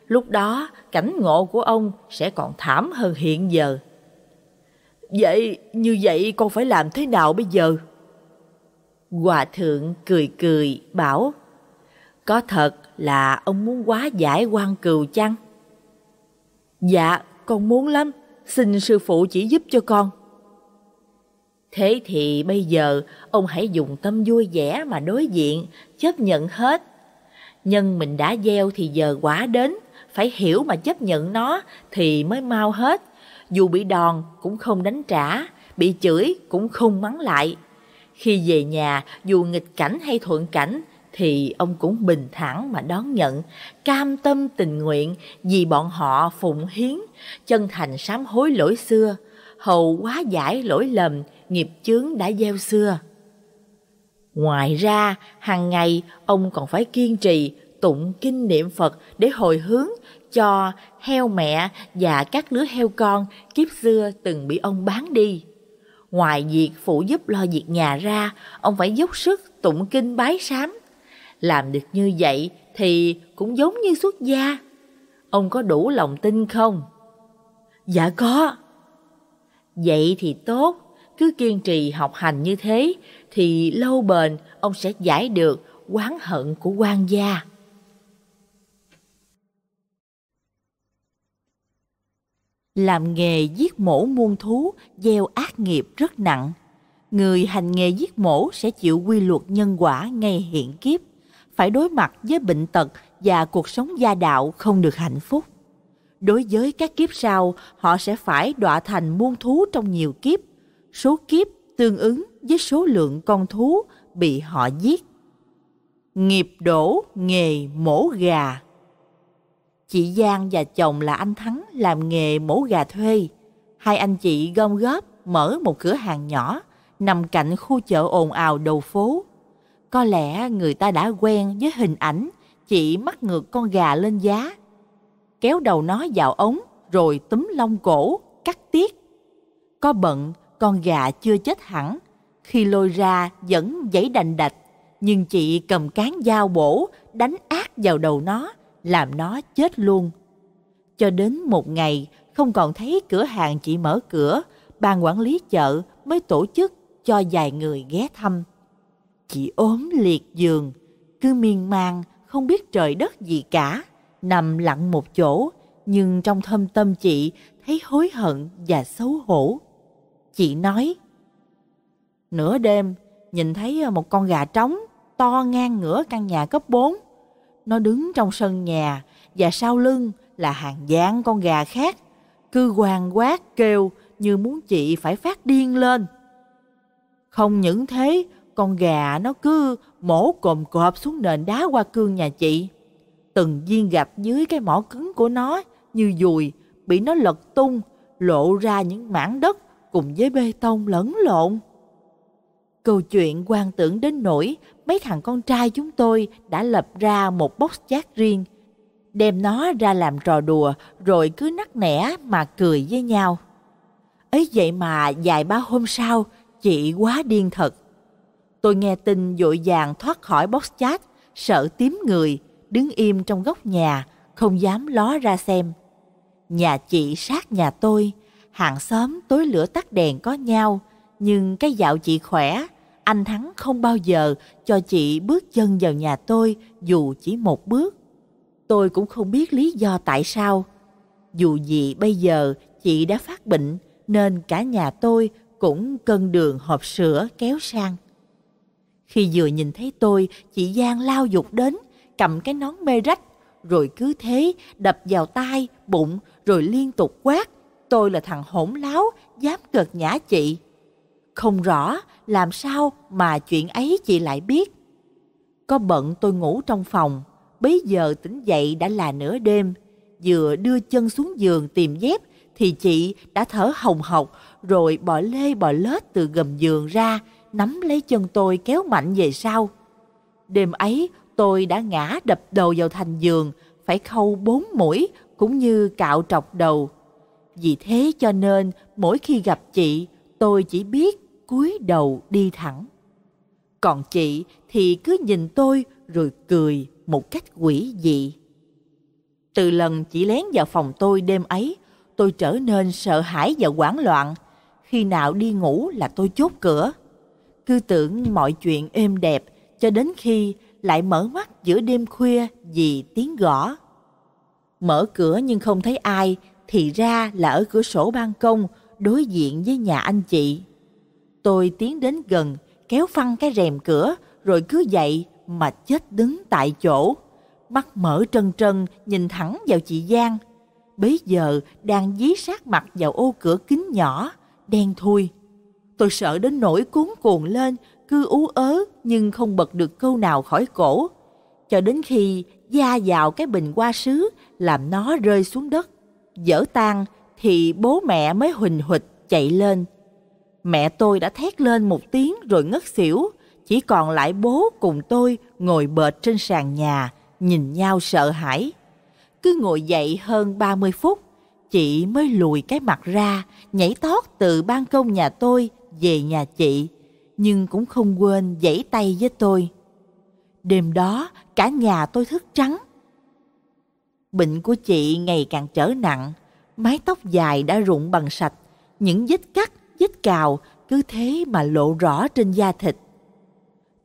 Lúc đó, cảnh ngộ của ông sẽ còn thảm hơn hiện giờ. Vậy, như vậy con phải làm thế nào bây giờ? Hòa thượng cười cười, bảo Có thật là ông muốn quá giải quan cừu chăng? Dạ, con muốn lắm, xin sư phụ chỉ giúp cho con. Thế thì bây giờ ông hãy dùng tâm vui vẻ mà đối diện, chấp nhận hết. Nhân mình đã gieo thì giờ quá đến, phải hiểu mà chấp nhận nó thì mới mau hết. Dù bị đòn cũng không đánh trả, bị chửi cũng không mắng lại. Khi về nhà, dù nghịch cảnh hay thuận cảnh, thì ông cũng bình thản mà đón nhận, cam tâm tình nguyện vì bọn họ phụng hiến, chân thành sám hối lỗi xưa, hầu quá giải lỗi lầm, nghiệp chướng đã gieo xưa. Ngoài ra, hàng ngày ông còn phải kiên trì tụng kinh niệm Phật để hồi hướng cho heo mẹ và các lứa heo con kiếp xưa từng bị ông bán đi. Ngoài việc phụ giúp lo việc nhà ra, ông phải dốc sức tụng kinh bái sám. Làm được như vậy thì cũng giống như xuất gia. Ông có đủ lòng tin không? Dạ có. Vậy thì tốt, cứ kiên trì học hành như thế thì lâu bền ông sẽ giải được oán hận của quan gia. làm nghề giết mổ muôn thú gieo ác nghiệp rất nặng. Người hành nghề giết mổ sẽ chịu quy luật nhân quả ngay hiện kiếp, phải đối mặt với bệnh tật và cuộc sống gia đạo không được hạnh phúc. Đối với các kiếp sau, họ sẽ phải đọa thành muôn thú trong nhiều kiếp. Số kiếp tương ứng với số lượng con thú bị họ giết. Nghiệp đổ nghề mổ gà Chị Giang và chồng là anh Thắng làm nghề mổ gà thuê. Hai anh chị gom góp mở một cửa hàng nhỏ nằm cạnh khu chợ ồn ào đầu phố. Có lẽ người ta đã quen với hình ảnh chị mắc ngược con gà lên giá. Kéo đầu nó vào ống rồi túm lông cổ, cắt tiết. Có bận, con gà chưa chết hẳn. Khi lôi ra vẫn giấy đành đạch, nhưng chị cầm cán dao bổ, đánh ác vào đầu nó, làm nó chết luôn. Cho đến một ngày không còn thấy cửa hàng chị mở cửa, ban quản lý chợ mới tổ chức cho vài người ghé thăm. Chị ốm liệt giường, cứ miên man không biết trời đất gì cả, nằm lặng một chỗ, nhưng trong thâm tâm chị thấy hối hận và xấu hổ. Chị nói, nửa đêm nhìn thấy một con gà trống to ngang ngửa căn nhà cấp 4 nó đứng trong sân nhà và sau lưng là hàng vạn con gà khác, cứ hoàng quát kêu như muốn chị phải phát điên lên. Không những thế, con gà nó cứ mổ cồm cộp xuống nền đá qua cương nhà chị. Từng viên gạch dưới cái mỏ cứng của nó như dùi bị nó lật tung, lộ ra những mảng đất cùng với bê tông lẫn lộn. Câu chuyện quan tưởng đến nỗi mấy thằng con trai chúng tôi đã lập ra một box chát riêng, đem nó ra làm trò đùa rồi cứ nắc nẻ mà cười với nhau. Ấy vậy mà vài ba hôm sau, chị quá điên thật. Tôi nghe tin dội vàng thoát khỏi box chát sợ tím người, đứng im trong góc nhà, không dám ló ra xem. Nhà chị sát nhà tôi, hàng xóm tối lửa tắt đèn có nhau, nhưng cái dạo chị khỏe, anh thắng không bao giờ cho chị bước chân vào nhà tôi dù chỉ một bước. Tôi cũng không biết lý do tại sao. Dù gì bây giờ chị đã phát bệnh nên cả nhà tôi cũng cân đường hộp sữa kéo sang. Khi vừa nhìn thấy tôi, chị Giang lao dục đến, cầm cái nón mê rách, rồi cứ thế đập vào tai, bụng, rồi liên tục quát. Tôi là thằng hỗn láo, dám cợt nhã chị. Không rõ làm sao mà chuyện ấy chị lại biết. Có bận tôi ngủ trong phòng, bấy giờ tỉnh dậy đã là nửa đêm. Vừa đưa chân xuống giường tìm dép thì chị đã thở hồng hộc rồi bỏ lê bỏ lết từ gầm giường ra, nắm lấy chân tôi kéo mạnh về sau. Đêm ấy tôi đã ngã đập đầu vào thành giường, phải khâu bốn mũi cũng như cạo trọc đầu. Vì thế cho nên mỗi khi gặp chị, tôi chỉ biết cúi đầu đi thẳng còn chị thì cứ nhìn tôi rồi cười một cách quỷ dị từ lần chị lén vào phòng tôi đêm ấy tôi trở nên sợ hãi và hoảng loạn khi nào đi ngủ là tôi chốt cửa cứ tưởng mọi chuyện êm đẹp cho đến khi lại mở mắt giữa đêm khuya vì tiếng gõ mở cửa nhưng không thấy ai thì ra là ở cửa sổ ban công đối diện với nhà anh chị Tôi tiến đến gần, kéo phăng cái rèm cửa, rồi cứ dậy mà chết đứng tại chỗ. Mắt mở trân trân nhìn thẳng vào chị Giang. bây giờ đang dí sát mặt vào ô cửa kính nhỏ, đen thui. Tôi sợ đến nỗi cuốn cuồng lên, cứ ú ớ nhưng không bật được câu nào khỏi cổ. Cho đến khi da vào cái bình hoa sứ làm nó rơi xuống đất, dở tan thì bố mẹ mới huỳnh huỵch chạy lên Mẹ tôi đã thét lên một tiếng rồi ngất xỉu, chỉ còn lại bố cùng tôi ngồi bệt trên sàn nhà, nhìn nhau sợ hãi. Cứ ngồi dậy hơn 30 phút, chị mới lùi cái mặt ra, nhảy tót từ ban công nhà tôi về nhà chị, nhưng cũng không quên giãy tay với tôi. Đêm đó, cả nhà tôi thức trắng. Bệnh của chị ngày càng trở nặng, mái tóc dài đã rụng bằng sạch, những vết cắt vết cào cứ thế mà lộ rõ trên da thịt.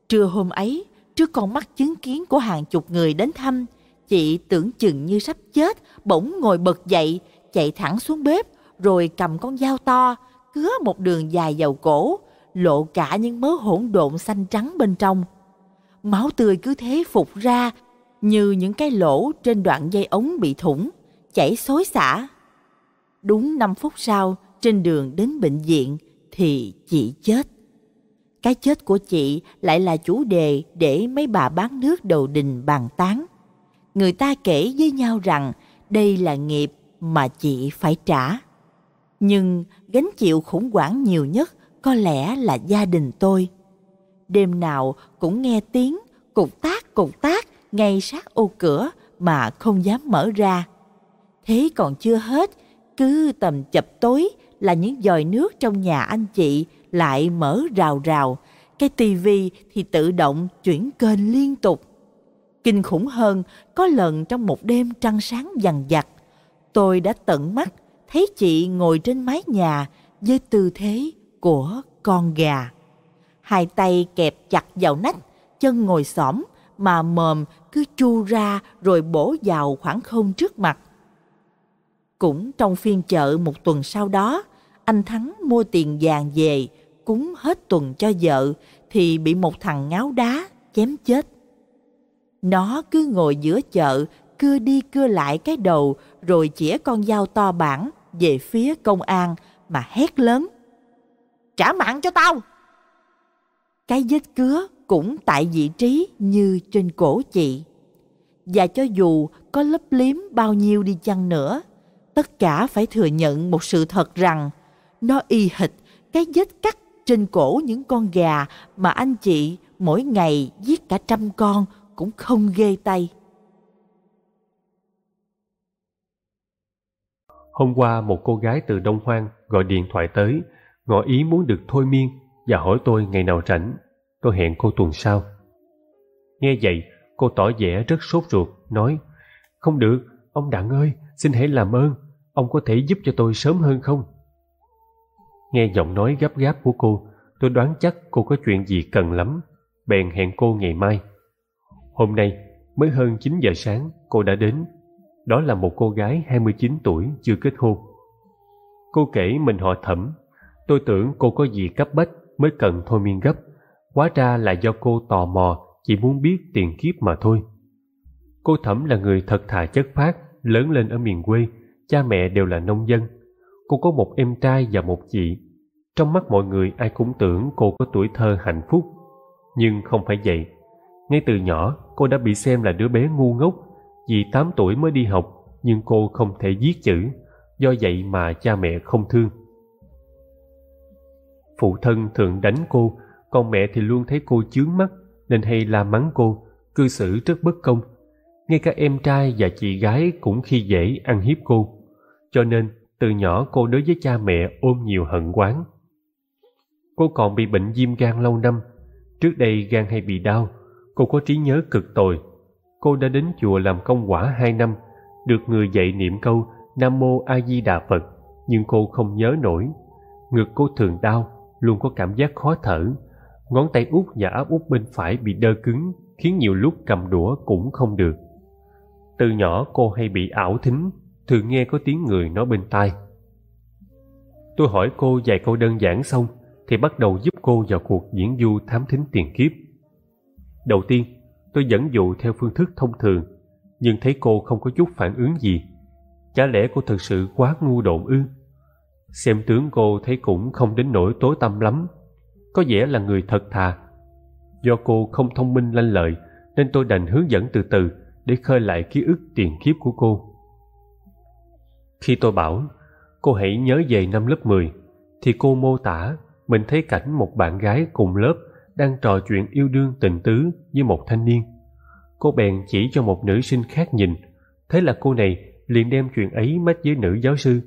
Trưa hôm ấy, trước con mắt chứng kiến của hàng chục người đến thăm, chị tưởng chừng như sắp chết, bỗng ngồi bật dậy, chạy thẳng xuống bếp, rồi cầm con dao to, cứa một đường dài vào cổ, lộ cả những mớ hỗn độn xanh trắng bên trong. Máu tươi cứ thế phục ra, như những cái lỗ trên đoạn dây ống bị thủng, chảy xối xả. Đúng 5 phút sau, trên đường đến bệnh viện thì chị chết. Cái chết của chị lại là chủ đề để mấy bà bán nước đầu đình bàn tán. Người ta kể với nhau rằng đây là nghiệp mà chị phải trả. Nhưng gánh chịu khủng hoảng nhiều nhất có lẽ là gia đình tôi. Đêm nào cũng nghe tiếng cục tác cục tác ngay sát ô cửa mà không dám mở ra. Thế còn chưa hết, cứ tầm chập tối là những giòi nước trong nhà anh chị lại mở rào rào, cái tivi thì tự động chuyển kênh liên tục. Kinh khủng hơn, có lần trong một đêm trăng sáng dằn dặt, tôi đã tận mắt thấy chị ngồi trên mái nhà với tư thế của con gà. Hai tay kẹp chặt vào nách, chân ngồi xổm mà mồm cứ chu ra rồi bổ vào khoảng không trước mặt. Cũng trong phiên chợ một tuần sau đó, anh Thắng mua tiền vàng về, cúng hết tuần cho vợ, thì bị một thằng ngáo đá chém chết. Nó cứ ngồi giữa chợ, cưa đi cưa lại cái đầu, rồi chĩa con dao to bản về phía công an mà hét lớn. Trả mạng cho tao! Cái vết cứa cũng tại vị trí như trên cổ chị. Và cho dù có lấp liếm bao nhiêu đi chăng nữa, tất cả phải thừa nhận một sự thật rằng – nó y hệt cái vết cắt trên cổ những con gà mà anh chị mỗi ngày giết cả trăm con cũng không ghê tay. Hôm qua một cô gái từ Đông Hoang gọi điện thoại tới, ngỏ ý muốn được thôi miên và hỏi tôi ngày nào rảnh. Tôi hẹn cô tuần sau. Nghe vậy, cô tỏ vẻ rất sốt ruột, nói Không được, ông Đặng ơi, xin hãy làm ơn, ông có thể giúp cho tôi sớm hơn không? Nghe giọng nói gấp gáp của cô, tôi đoán chắc cô có chuyện gì cần lắm, bèn hẹn cô ngày mai. Hôm nay, mới hơn chín giờ sáng, cô đã đến. Đó là một cô gái hai mươi chín tuổi chưa kết hôn. Cô kể mình họ thẩm, tôi tưởng cô có gì cấp bách mới cần thôi miên gấp. Hóa ra là do cô tò mò, chỉ muốn biết tiền kiếp mà thôi. Cô Thẩm là người thật thà chất phác, lớn lên ở miền quê, cha mẹ đều là nông dân, cô có một em trai và một chị. Trong mắt mọi người ai cũng tưởng cô có tuổi thơ hạnh phúc. Nhưng không phải vậy. Ngay từ nhỏ, cô đã bị xem là đứa bé ngu ngốc. Vì tám tuổi mới đi học, nhưng cô không thể viết chữ. Do vậy mà cha mẹ không thương. Phụ thân thường đánh cô, còn mẹ thì luôn thấy cô chướng mắt nên hay la mắng cô, cư xử rất bất công. Ngay cả em trai và chị gái cũng khi dễ ăn hiếp cô. Cho nên từ nhỏ cô đối với cha mẹ ôm nhiều hận quán. Cô còn bị bệnh viêm gan lâu năm, trước đây gan hay bị đau, cô có trí nhớ cực tồi. Cô đã đến chùa làm công quả hai năm, được người dạy niệm câu Nam Mô A Di Đà Phật, nhưng cô không nhớ nổi. Ngực cô thường đau, luôn có cảm giác khó thở. Ngón tay út và áp út bên phải bị đơ cứng, khiến nhiều lúc cầm đũa cũng không được. Từ nhỏ cô hay bị ảo thính, thường nghe có tiếng người nói bên tai. Tôi hỏi cô vài câu đơn giản xong thì bắt đầu giúp cô vào cuộc diễn du thám thính tiền kiếp. Đầu tiên, tôi dẫn dụ theo phương thức thông thường, nhưng thấy cô không có chút phản ứng gì. Chả lẽ cô thật sự quá ngu độn ư? Xem tướng cô thấy cũng không đến nỗi tối tâm lắm, có vẻ là người thật thà. Do cô không thông minh lanh lợi nên tôi đành hướng dẫn từ từ để khơi lại ký ức tiền kiếp của cô. Khi tôi bảo cô hãy nhớ về năm lớp 10 thì cô mô tả mình thấy cảnh một bạn gái cùng lớp đang trò chuyện yêu đương tình tứ với một thanh niên. Cô bèn chỉ cho một nữ sinh khác nhìn, thế là cô này liền đem chuyện ấy mách với nữ giáo sư.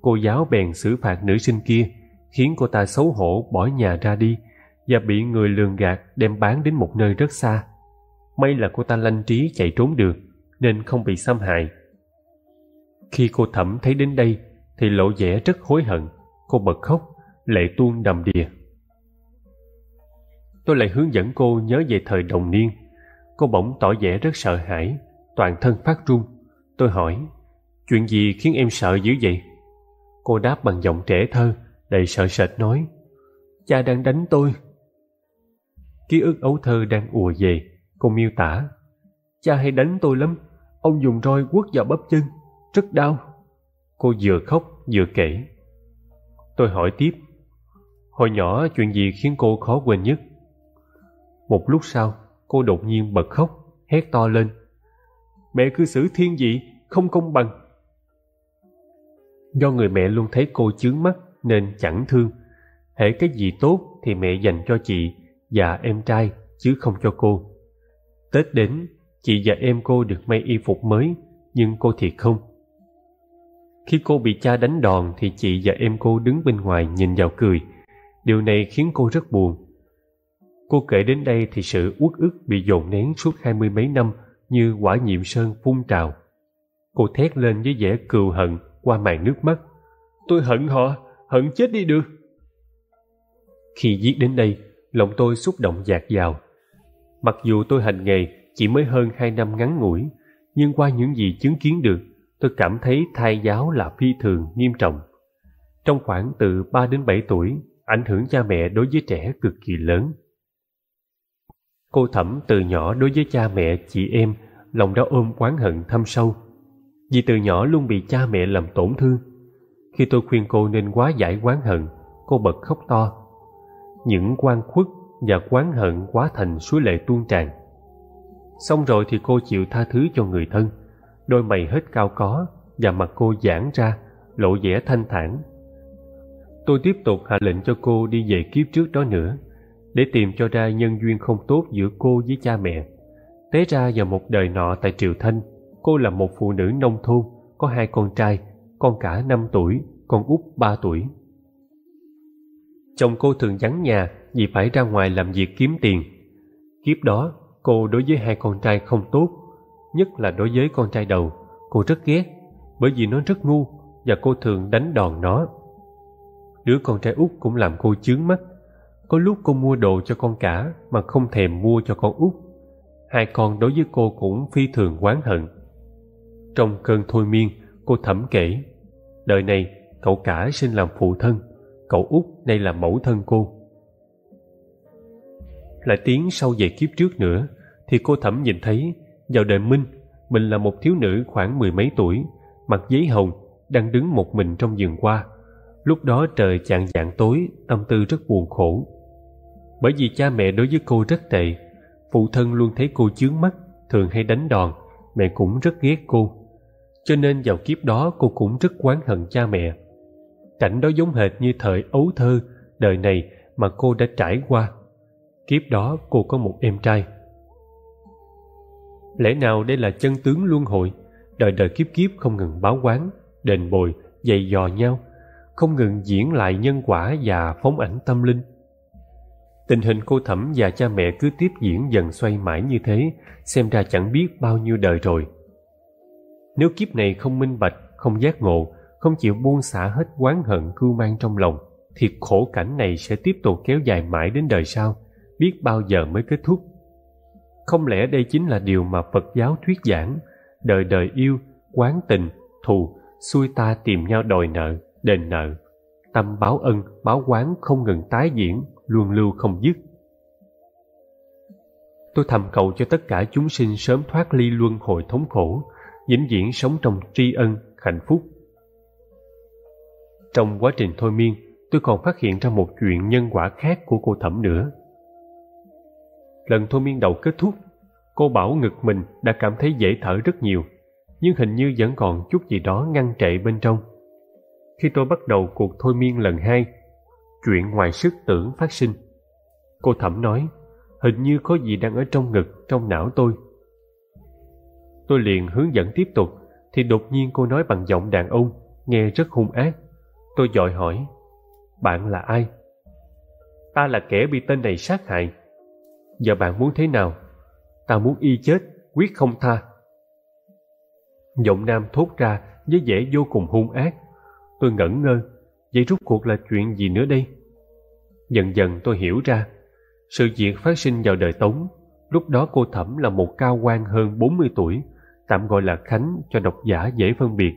Cô giáo bèn xử phạt nữ sinh kia, khiến cô ta xấu hổ bỏ nhà ra đi và bị người lường gạt đem bán đến một nơi rất xa. May là cô ta lanh trí chạy trốn được nên không bị xâm hại khi cô thẩm thấy đến đây thì lộ vẻ rất hối hận. Cô bật khóc, lệ tuôn đầm đìa. Tôi lại hướng dẫn cô nhớ về thời đồng niên. Cô bỗng tỏ vẻ rất sợ hãi, toàn thân phát run. Tôi hỏi, chuyện gì khiến em sợ dữ vậy? Cô đáp bằng giọng trẻ thơ, đầy sợ sệt nói, cha đang đánh tôi. Ký ức ấu thơ đang ùa về, cô miêu tả, cha hay đánh tôi lắm, ông dùng roi quất vào bắp chân rất đau. Cô vừa khóc vừa kể. Tôi hỏi tiếp, hồi nhỏ chuyện gì khiến cô khó quên nhất? Một lúc sau, cô đột nhiên bật khóc, hét to lên. Mẹ cư xử thiên vị, không công bằng. Do người mẹ luôn thấy cô chướng mắt nên chẳng thương. Hễ cái gì tốt thì mẹ dành cho chị và em trai chứ không cho cô. Tết đến, chị và em cô được may y phục mới, nhưng cô thì không. Khi cô bị cha đánh đòn thì chị và em cô đứng bên ngoài nhìn vào cười. Điều này khiến cô rất buồn. Cô kể đến đây thì sự uất ức bị dồn nén suốt hai mươi mấy năm như quả nhiệm sơn phun trào. Cô thét lên với vẻ cừu hận qua màn nước mắt. Tôi hận họ, hận chết đi được. Khi viết đến đây, lòng tôi xúc động dạt dào. Mặc dù tôi hành nghề chỉ mới hơn hai năm ngắn ngủi, nhưng qua những gì chứng kiến được, tôi cảm thấy thai giáo là phi thường nghiêm trọng. Trong khoảng từ 3 đến 7 tuổi, ảnh hưởng cha mẹ đối với trẻ cực kỳ lớn. Cô Thẩm từ nhỏ đối với cha mẹ, chị em, lòng đã ôm oán hận thâm sâu. Vì từ nhỏ luôn bị cha mẹ làm tổn thương. Khi tôi khuyên cô nên quá giải oán hận, cô bật khóc to. Những quan khuất và oán hận quá thành suối lệ tuôn tràn. Xong rồi thì cô chịu tha thứ cho người thân đôi mày hết cao có và mặt cô giãn ra, lộ vẻ thanh thản. Tôi tiếp tục hạ lệnh cho cô đi về kiếp trước đó nữa, để tìm cho ra nhân duyên không tốt giữa cô với cha mẹ. Té ra vào một đời nọ tại Triều Thanh, cô là một phụ nữ nông thôn, có hai con trai, con cả năm tuổi, con út ba tuổi. Chồng cô thường vắng nhà vì phải ra ngoài làm việc kiếm tiền. Kiếp đó, cô đối với hai con trai không tốt nhất là đối với con trai đầu, cô rất ghét bởi vì nó rất ngu và cô thường đánh đòn nó. Đứa con trai út cũng làm cô chướng mắt. Có lúc cô mua đồ cho con cả mà không thèm mua cho con út. Hai con đối với cô cũng phi thường oán hận. Trong cơn thôi miên, cô thẩm kể, đời này cậu cả sinh làm phụ thân, cậu út nay là mẫu thân cô. Lại tiếng sau về kiếp trước nữa, thì cô thẩm nhìn thấy vào đời Minh, mình là một thiếu nữ khoảng mười mấy tuổi, mặc giấy hồng, đang đứng một mình trong vườn hoa. Lúc đó trời chạng dạng tối, tâm tư rất buồn khổ. Bởi vì cha mẹ đối với cô rất tệ, phụ thân luôn thấy cô chướng mắt, thường hay đánh đòn, mẹ cũng rất ghét cô. Cho nên vào kiếp đó cô cũng rất quán hận cha mẹ. Cảnh đó giống hệt như thời ấu thơ, đời này mà cô đã trải qua. Kiếp đó cô có một em trai, lẽ nào đây là chân tướng luân hồi đời đời kiếp kiếp không ngừng báo quán đền bồi dày dò nhau không ngừng diễn lại nhân quả và phóng ảnh tâm linh tình hình cô thẩm và cha mẹ cứ tiếp diễn dần xoay mãi như thế xem ra chẳng biết bao nhiêu đời rồi nếu kiếp này không minh bạch không giác ngộ không chịu buông xả hết oán hận cưu mang trong lòng thì khổ cảnh này sẽ tiếp tục kéo dài mãi đến đời sau biết bao giờ mới kết thúc không lẽ đây chính là điều mà Phật giáo thuyết giảng, đời đời yêu, quán tình, thù, xui ta tìm nhau đòi nợ, đền nợ. Tâm báo ân, báo quán không ngừng tái diễn, luôn lưu không dứt. Tôi thầm cầu cho tất cả chúng sinh sớm thoát ly luân hồi thống khổ, vĩnh viễn sống trong tri ân, hạnh phúc. Trong quá trình thôi miên, tôi còn phát hiện ra một chuyện nhân quả khác của cô Thẩm nữa lần thôi miên đầu kết thúc cô bảo ngực mình đã cảm thấy dễ thở rất nhiều nhưng hình như vẫn còn chút gì đó ngăn trệ bên trong khi tôi bắt đầu cuộc thôi miên lần hai chuyện ngoài sức tưởng phát sinh cô thẩm nói hình như có gì đang ở trong ngực trong não tôi tôi liền hướng dẫn tiếp tục thì đột nhiên cô nói bằng giọng đàn ông nghe rất hung ác tôi dội hỏi bạn là ai ta là kẻ bị tên này sát hại giờ bạn muốn thế nào? Ta muốn y chết, quyết không tha. Giọng nam thốt ra với vẻ vô cùng hung ác. Tôi ngẩn ngơ, vậy rút cuộc là chuyện gì nữa đây? Dần dần tôi hiểu ra, sự việc phát sinh vào đời Tống, lúc đó cô Thẩm là một cao quan hơn bốn mươi tuổi, tạm gọi là Khánh cho độc giả dễ phân biệt.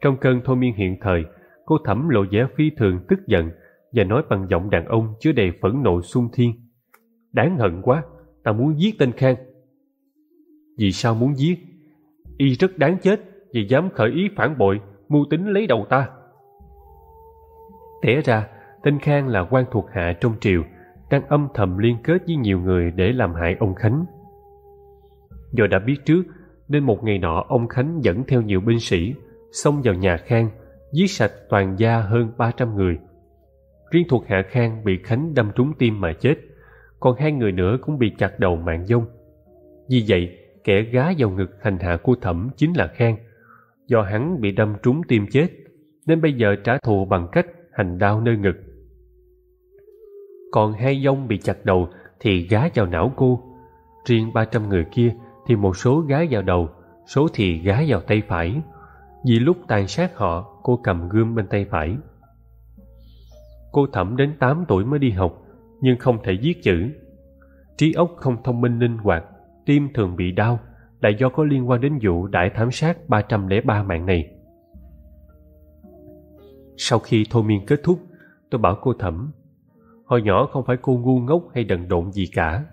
Trong cơn thôi miên hiện thời, cô Thẩm lộ vẻ phi thường tức giận và nói bằng giọng đàn ông chứa đầy phẫn nộ xung thiên. Đáng hận quá, ta muốn giết tên Khang. Vì sao muốn giết? Y rất đáng chết vì dám khởi ý phản bội, mưu tính lấy đầu ta. Tẻ ra, tên Khang là quan thuộc hạ trong triều, đang âm thầm liên kết với nhiều người để làm hại ông Khánh. Do đã biết trước, nên một ngày nọ ông Khánh dẫn theo nhiều binh sĩ, xông vào nhà Khang, giết sạch toàn gia hơn ba trăm người. Riêng thuộc hạ Khang bị Khánh đâm trúng tim mà chết còn hai người nữa cũng bị chặt đầu mạng dông. Vì vậy, kẻ gá vào ngực hành hạ cô thẩm chính là Khang. Do hắn bị đâm trúng tim chết, nên bây giờ trả thù bằng cách hành đao nơi ngực. Còn hai dông bị chặt đầu thì gá vào não cô. Riêng 300 người kia thì một số gá vào đầu, số thì gá vào tay phải. Vì lúc tàn sát họ, cô cầm gươm bên tay phải. Cô thẩm đến 8 tuổi mới đi học, nhưng không thể viết chữ. Trí óc không thông minh linh hoạt, tim thường bị đau là do có liên quan đến vụ đại thám sát 303 mạng này. Sau khi thôi miên kết thúc, tôi bảo cô Thẩm, hồi nhỏ không phải cô ngu ngốc hay đần độn gì cả.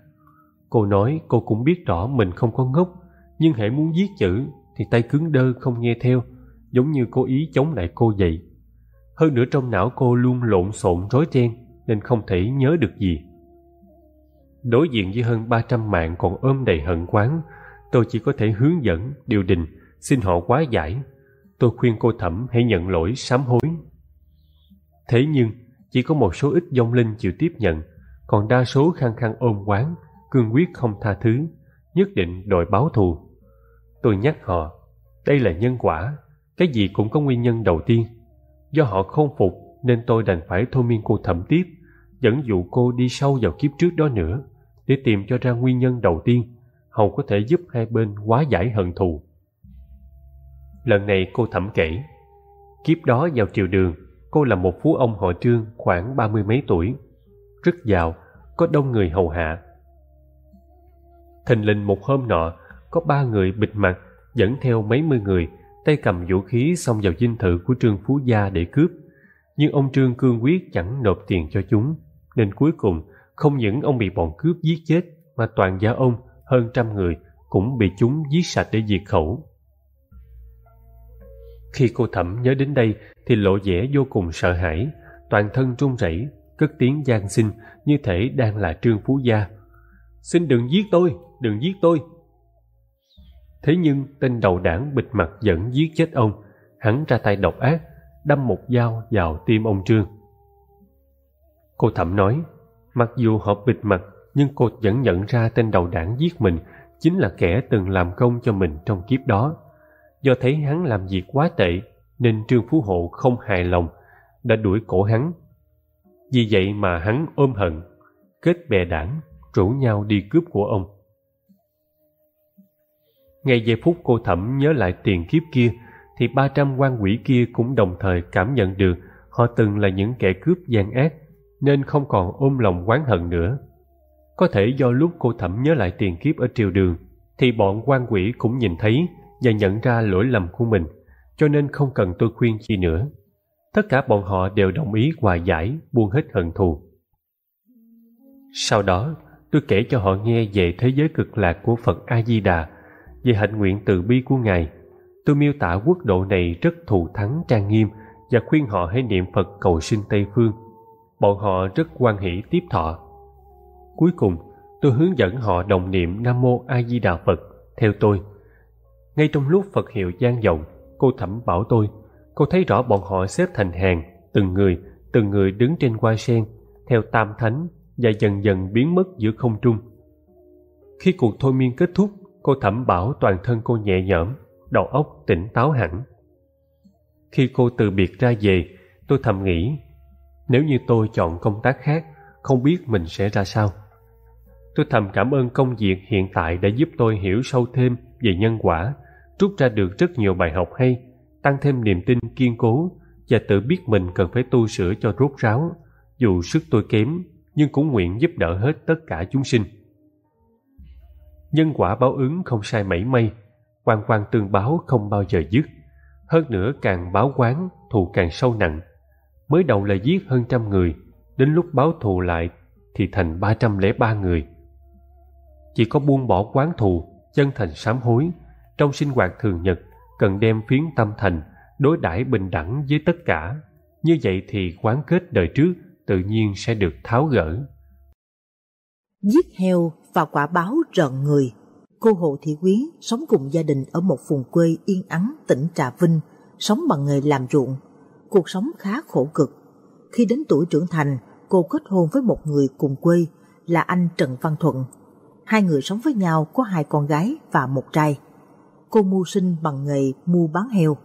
Cô nói cô cũng biết rõ mình không có ngốc, nhưng hãy muốn viết chữ thì tay cứng đơ không nghe theo, giống như cô ý chống lại cô vậy. Hơn nữa trong não cô luôn lộn xộn rối ren, nên không thể nhớ được gì. Đối diện với hơn 300 mạng còn ôm đầy hận quán, tôi chỉ có thể hướng dẫn, điều đình, xin họ quá giải. Tôi khuyên cô Thẩm hãy nhận lỗi, sám hối. Thế nhưng, chỉ có một số ít dông linh chịu tiếp nhận, còn đa số khăng khăng ôm quán, cương quyết không tha thứ, nhất định đòi báo thù. Tôi nhắc họ, đây là nhân quả, cái gì cũng có nguyên nhân đầu tiên. Do họ không phục nên tôi đành phải thôi miên cô thẩm tiếp dẫn dụ cô đi sâu vào kiếp trước đó nữa để tìm cho ra nguyên nhân đầu tiên hầu có thể giúp hai bên hóa giải hận thù lần này cô thẩm kể kiếp đó vào triều đường cô là một phú ông họ trương khoảng ba mươi mấy tuổi rất giàu có đông người hầu hạ thình lình một hôm nọ có ba người bịt mặt dẫn theo mấy mươi người tay cầm vũ khí xông vào dinh thự của trương phú gia để cướp nhưng ông trương cương quyết chẳng nộp tiền cho chúng nên cuối cùng không những ông bị bọn cướp giết chết mà toàn gia ông hơn trăm người cũng bị chúng giết sạch để diệt khẩu. Khi cô thẩm nhớ đến đây thì lộ vẻ vô cùng sợ hãi, toàn thân run rẩy, cất tiếng gian xin như thể đang là Trương Phú Gia. Xin đừng giết tôi, đừng giết tôi. Thế nhưng tên đầu đảng bịt mặt vẫn giết chết ông, hắn ra tay độc ác, đâm một dao vào tim ông Trương. Cô Thẩm nói, mặc dù họp bịt mặt, nhưng cô vẫn nhận ra tên đầu đảng giết mình chính là kẻ từng làm công cho mình trong kiếp đó. Do thấy hắn làm việc quá tệ, nên Trương Phú Hộ không hài lòng, đã đuổi cổ hắn. Vì vậy mà hắn ôm hận, kết bè đảng, rủ nhau đi cướp của ông. Ngay giây phút cô Thẩm nhớ lại tiền kiếp kia, thì ba trăm quan quỷ kia cũng đồng thời cảm nhận được họ từng là những kẻ cướp gian ác nên không còn ôm lòng oán hận nữa. Có thể do lúc cô thẩm nhớ lại tiền kiếp ở triều đường thì bọn quan quỷ cũng nhìn thấy và nhận ra lỗi lầm của mình cho nên không cần tôi khuyên chi nữa. Tất cả bọn họ đều đồng ý hòa giải, buông hết hận thù. Sau đó, tôi kể cho họ nghe về thế giới cực lạc của Phật A-di-đà, về hạnh nguyện từ bi của Ngài. Tôi miêu tả quốc độ này rất thù thắng trang nghiêm và khuyên họ hãy niệm Phật cầu sinh Tây Phương bọn họ rất quan hỷ tiếp thọ. Cuối cùng, tôi hướng dẫn họ đồng niệm Nam Mô A Di Đà Phật theo tôi. Ngay trong lúc Phật hiệu gian vọng, cô thẩm bảo tôi, cô thấy rõ bọn họ xếp thành hàng, từng người, từng người đứng trên hoa sen, theo tam thánh và dần dần biến mất giữa không trung. Khi cuộc thôi miên kết thúc, cô thẩm bảo toàn thân cô nhẹ nhõm, đầu óc tỉnh táo hẳn. Khi cô từ biệt ra về, tôi thầm nghĩ nếu như tôi chọn công tác khác, không biết mình sẽ ra sao. Tôi thầm cảm ơn công việc hiện tại đã giúp tôi hiểu sâu thêm về nhân quả, rút ra được rất nhiều bài học hay, tăng thêm niềm tin kiên cố và tự biết mình cần phải tu sửa cho rốt ráo, dù sức tôi kém nhưng cũng nguyện giúp đỡ hết tất cả chúng sinh. Nhân quả báo ứng không sai mảy may, quan quan tương báo không bao giờ dứt. Hơn nữa càng báo quán, thù càng sâu nặng, mới đầu là giết hơn trăm người, đến lúc báo thù lại thì thành ba trăm lẻ ba người. Chỉ có buông bỏ quán thù, chân thành sám hối, trong sinh hoạt thường nhật cần đem phiến tâm thành, đối đãi bình đẳng với tất cả. Như vậy thì quán kết đời trước tự nhiên sẽ được tháo gỡ. Giết heo và quả báo rợn người. Cô Hồ Thị Quý sống cùng gia đình ở một vùng quê yên ắng tỉnh Trà Vinh, sống bằng nghề làm ruộng cuộc sống khá khổ cực. Khi đến tuổi trưởng thành, cô kết hôn với một người cùng quê là anh Trần Văn Thuận. Hai người sống với nhau có hai con gái và một trai. Cô mưu sinh bằng nghề mua bán heo.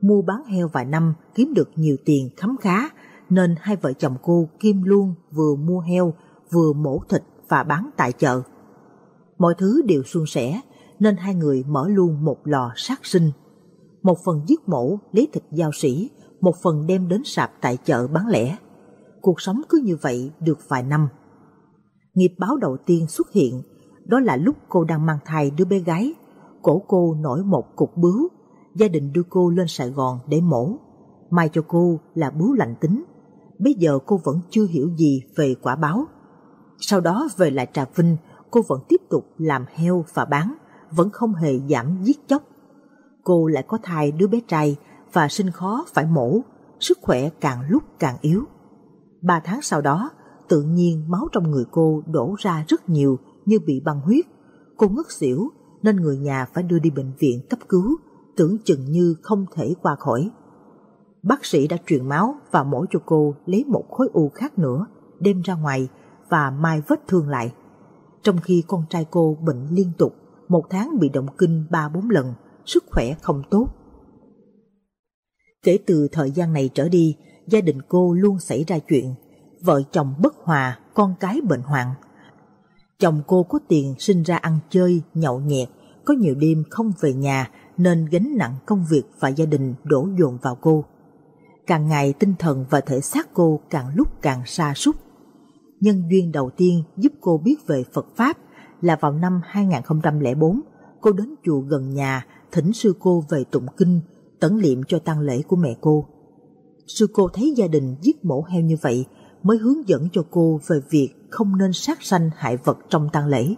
Mua bán heo vài năm kiếm được nhiều tiền khấm khá nên hai vợ chồng cô kim luôn vừa mua heo vừa mổ thịt và bán tại chợ. Mọi thứ đều suôn sẻ nên hai người mở luôn một lò sát sinh. Một phần giết mổ lấy thịt giao sĩ một phần đem đến sạp tại chợ bán lẻ. Cuộc sống cứ như vậy được vài năm. Nghiệp báo đầu tiên xuất hiện, đó là lúc cô đang mang thai đứa bé gái. Cổ cô nổi một cục bướu, gia đình đưa cô lên Sài Gòn để mổ. May cho cô là bướu lạnh tính, bây giờ cô vẫn chưa hiểu gì về quả báo. Sau đó về lại Trà Vinh, cô vẫn tiếp tục làm heo và bán, vẫn không hề giảm giết chóc. Cô lại có thai đứa bé trai và sinh khó phải mổ, sức khỏe càng lúc càng yếu. Ba tháng sau đó, tự nhiên máu trong người cô đổ ra rất nhiều như bị băng huyết. Cô ngất xỉu nên người nhà phải đưa đi bệnh viện cấp cứu, tưởng chừng như không thể qua khỏi. Bác sĩ đã truyền máu và mổ cho cô lấy một khối u khác nữa, đem ra ngoài và mai vết thương lại. Trong khi con trai cô bệnh liên tục, một tháng bị động kinh 3-4 lần, sức khỏe không tốt Kể từ thời gian này trở đi, gia đình cô luôn xảy ra chuyện. Vợ chồng bất hòa, con cái bệnh hoạn. Chồng cô có tiền sinh ra ăn chơi, nhậu nhẹt, có nhiều đêm không về nhà nên gánh nặng công việc và gia đình đổ dồn vào cô. Càng ngày tinh thần và thể xác cô càng lúc càng xa sút. Nhân duyên đầu tiên giúp cô biết về Phật Pháp là vào năm 2004, cô đến chùa gần nhà thỉnh sư cô về tụng kinh tẩn liệm cho tang lễ của mẹ cô. Sư cô thấy gia đình giết mổ heo như vậy mới hướng dẫn cho cô về việc không nên sát sanh hại vật trong tang lễ.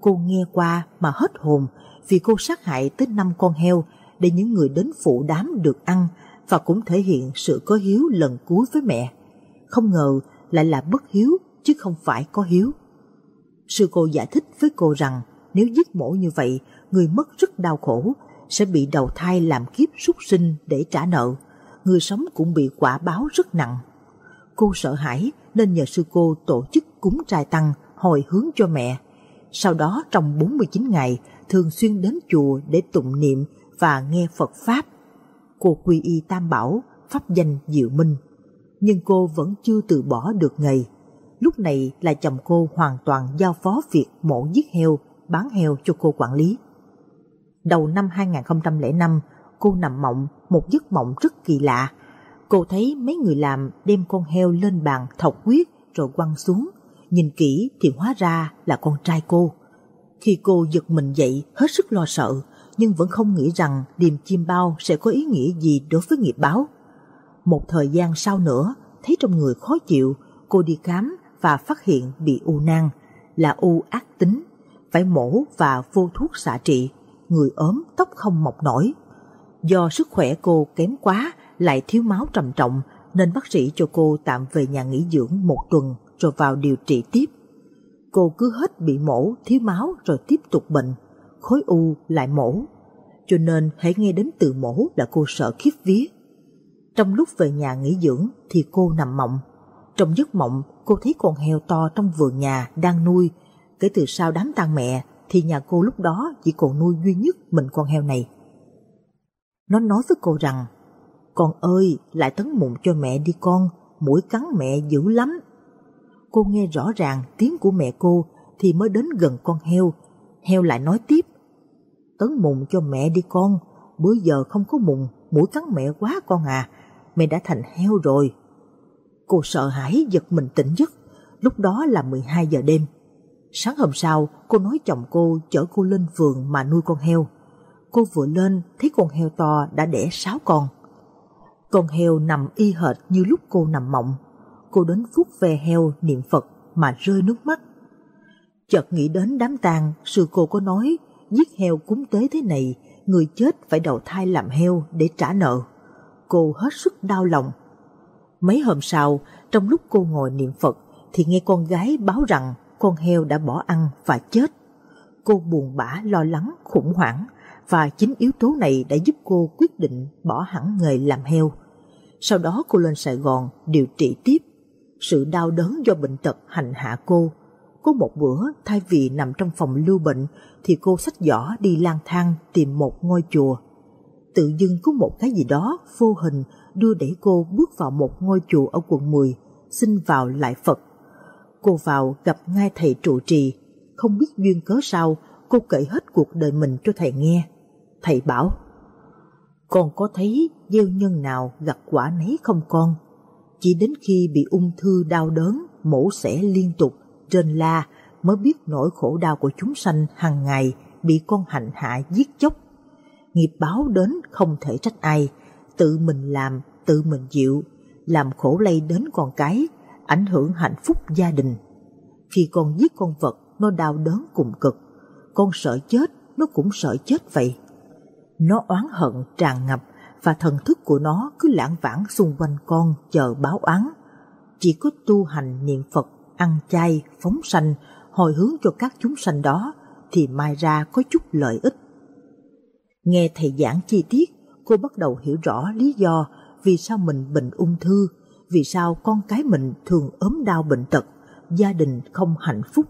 Cô nghe qua mà hết hồn vì cô sát hại tới năm con heo để những người đến phụ đám được ăn và cũng thể hiện sự có hiếu lần cuối với mẹ. Không ngờ lại là bất hiếu chứ không phải có hiếu. Sư cô giải thích với cô rằng nếu giết mổ như vậy người mất rất đau khổ sẽ bị đầu thai làm kiếp súc sinh để trả nợ. Người sống cũng bị quả báo rất nặng. Cô sợ hãi nên nhờ sư cô tổ chức cúng trai tăng hồi hướng cho mẹ. Sau đó trong 49 ngày thường xuyên đến chùa để tụng niệm và nghe Phật Pháp. Cô quy y tam bảo, pháp danh diệu minh. Nhưng cô vẫn chưa từ bỏ được nghề. Lúc này là chồng cô hoàn toàn giao phó việc mổ giết heo, bán heo cho cô quản lý đầu năm 2005, cô nằm mộng, một giấc mộng rất kỳ lạ. Cô thấy mấy người làm đem con heo lên bàn thọc huyết rồi quăng xuống. Nhìn kỹ thì hóa ra là con trai cô. Khi cô giật mình dậy hết sức lo sợ, nhưng vẫn không nghĩ rằng điềm chim bao sẽ có ý nghĩa gì đối với nghiệp báo. Một thời gian sau nữa, thấy trong người khó chịu, cô đi khám và phát hiện bị u nang, là u ác tính, phải mổ và vô thuốc xạ trị người ốm tóc không mọc nổi. Do sức khỏe cô kém quá lại thiếu máu trầm trọng nên bác sĩ cho cô tạm về nhà nghỉ dưỡng một tuần rồi vào điều trị tiếp. Cô cứ hết bị mổ thiếu máu rồi tiếp tục bệnh, khối u lại mổ. Cho nên hãy nghe đến từ mổ là cô sợ khiếp vía. Trong lúc về nhà nghỉ dưỡng thì cô nằm mộng. Trong giấc mộng cô thấy con heo to trong vườn nhà đang nuôi. Kể từ sau đám tang mẹ thì nhà cô lúc đó chỉ còn nuôi duy nhất mình con heo này. Nó nói với cô rằng, con ơi, lại tấn mụn cho mẹ đi con, mũi cắn mẹ dữ lắm. Cô nghe rõ ràng tiếng của mẹ cô thì mới đến gần con heo. Heo lại nói tiếp, tấn mụn cho mẹ đi con, bữa giờ không có mụn, mũi cắn mẹ quá con à, mẹ đã thành heo rồi. Cô sợ hãi giật mình tỉnh giấc, lúc đó là 12 giờ đêm. Sáng hôm sau, cô nói chồng cô chở cô lên vườn mà nuôi con heo. Cô vừa lên thấy con heo to đã đẻ sáu con. Con heo nằm y hệt như lúc cô nằm mộng. Cô đến phút về heo niệm Phật mà rơi nước mắt. Chợt nghĩ đến đám tang, sư cô có nói giết heo cúng tế thế này, người chết phải đầu thai làm heo để trả nợ. Cô hết sức đau lòng. Mấy hôm sau, trong lúc cô ngồi niệm Phật thì nghe con gái báo rằng con heo đã bỏ ăn và chết. Cô buồn bã lo lắng, khủng hoảng và chính yếu tố này đã giúp cô quyết định bỏ hẳn nghề làm heo. Sau đó cô lên Sài Gòn điều trị tiếp. Sự đau đớn do bệnh tật hành hạ cô. Có một bữa, thay vì nằm trong phòng lưu bệnh, thì cô sách giỏ đi lang thang tìm một ngôi chùa. Tự dưng có một cái gì đó vô hình đưa đẩy cô bước vào một ngôi chùa ở quận 10, xin vào lại Phật cô vào gặp ngay thầy trụ trì, không biết duyên cớ sao cô kể hết cuộc đời mình cho thầy nghe. Thầy bảo, con có thấy gieo nhân nào gặt quả nấy không con? Chỉ đến khi bị ung thư đau đớn, mổ xẻ liên tục, trên la mới biết nỗi khổ đau của chúng sanh hàng ngày bị con hành hạ giết chóc. Nghiệp báo đến không thể trách ai, tự mình làm, tự mình chịu, làm khổ lây đến con cái ảnh hưởng hạnh phúc gia đình. Khi con giết con vật, nó đau đớn cùng cực. Con sợ chết, nó cũng sợ chết vậy. Nó oán hận tràn ngập và thần thức của nó cứ lãng vãng xung quanh con chờ báo án. Chỉ có tu hành niệm Phật, ăn chay, phóng sanh, hồi hướng cho các chúng sanh đó thì mai ra có chút lợi ích. Nghe thầy giảng chi tiết, cô bắt đầu hiểu rõ lý do vì sao mình bệnh ung thư vì sao con cái mình thường ốm đau bệnh tật, gia đình không hạnh phúc.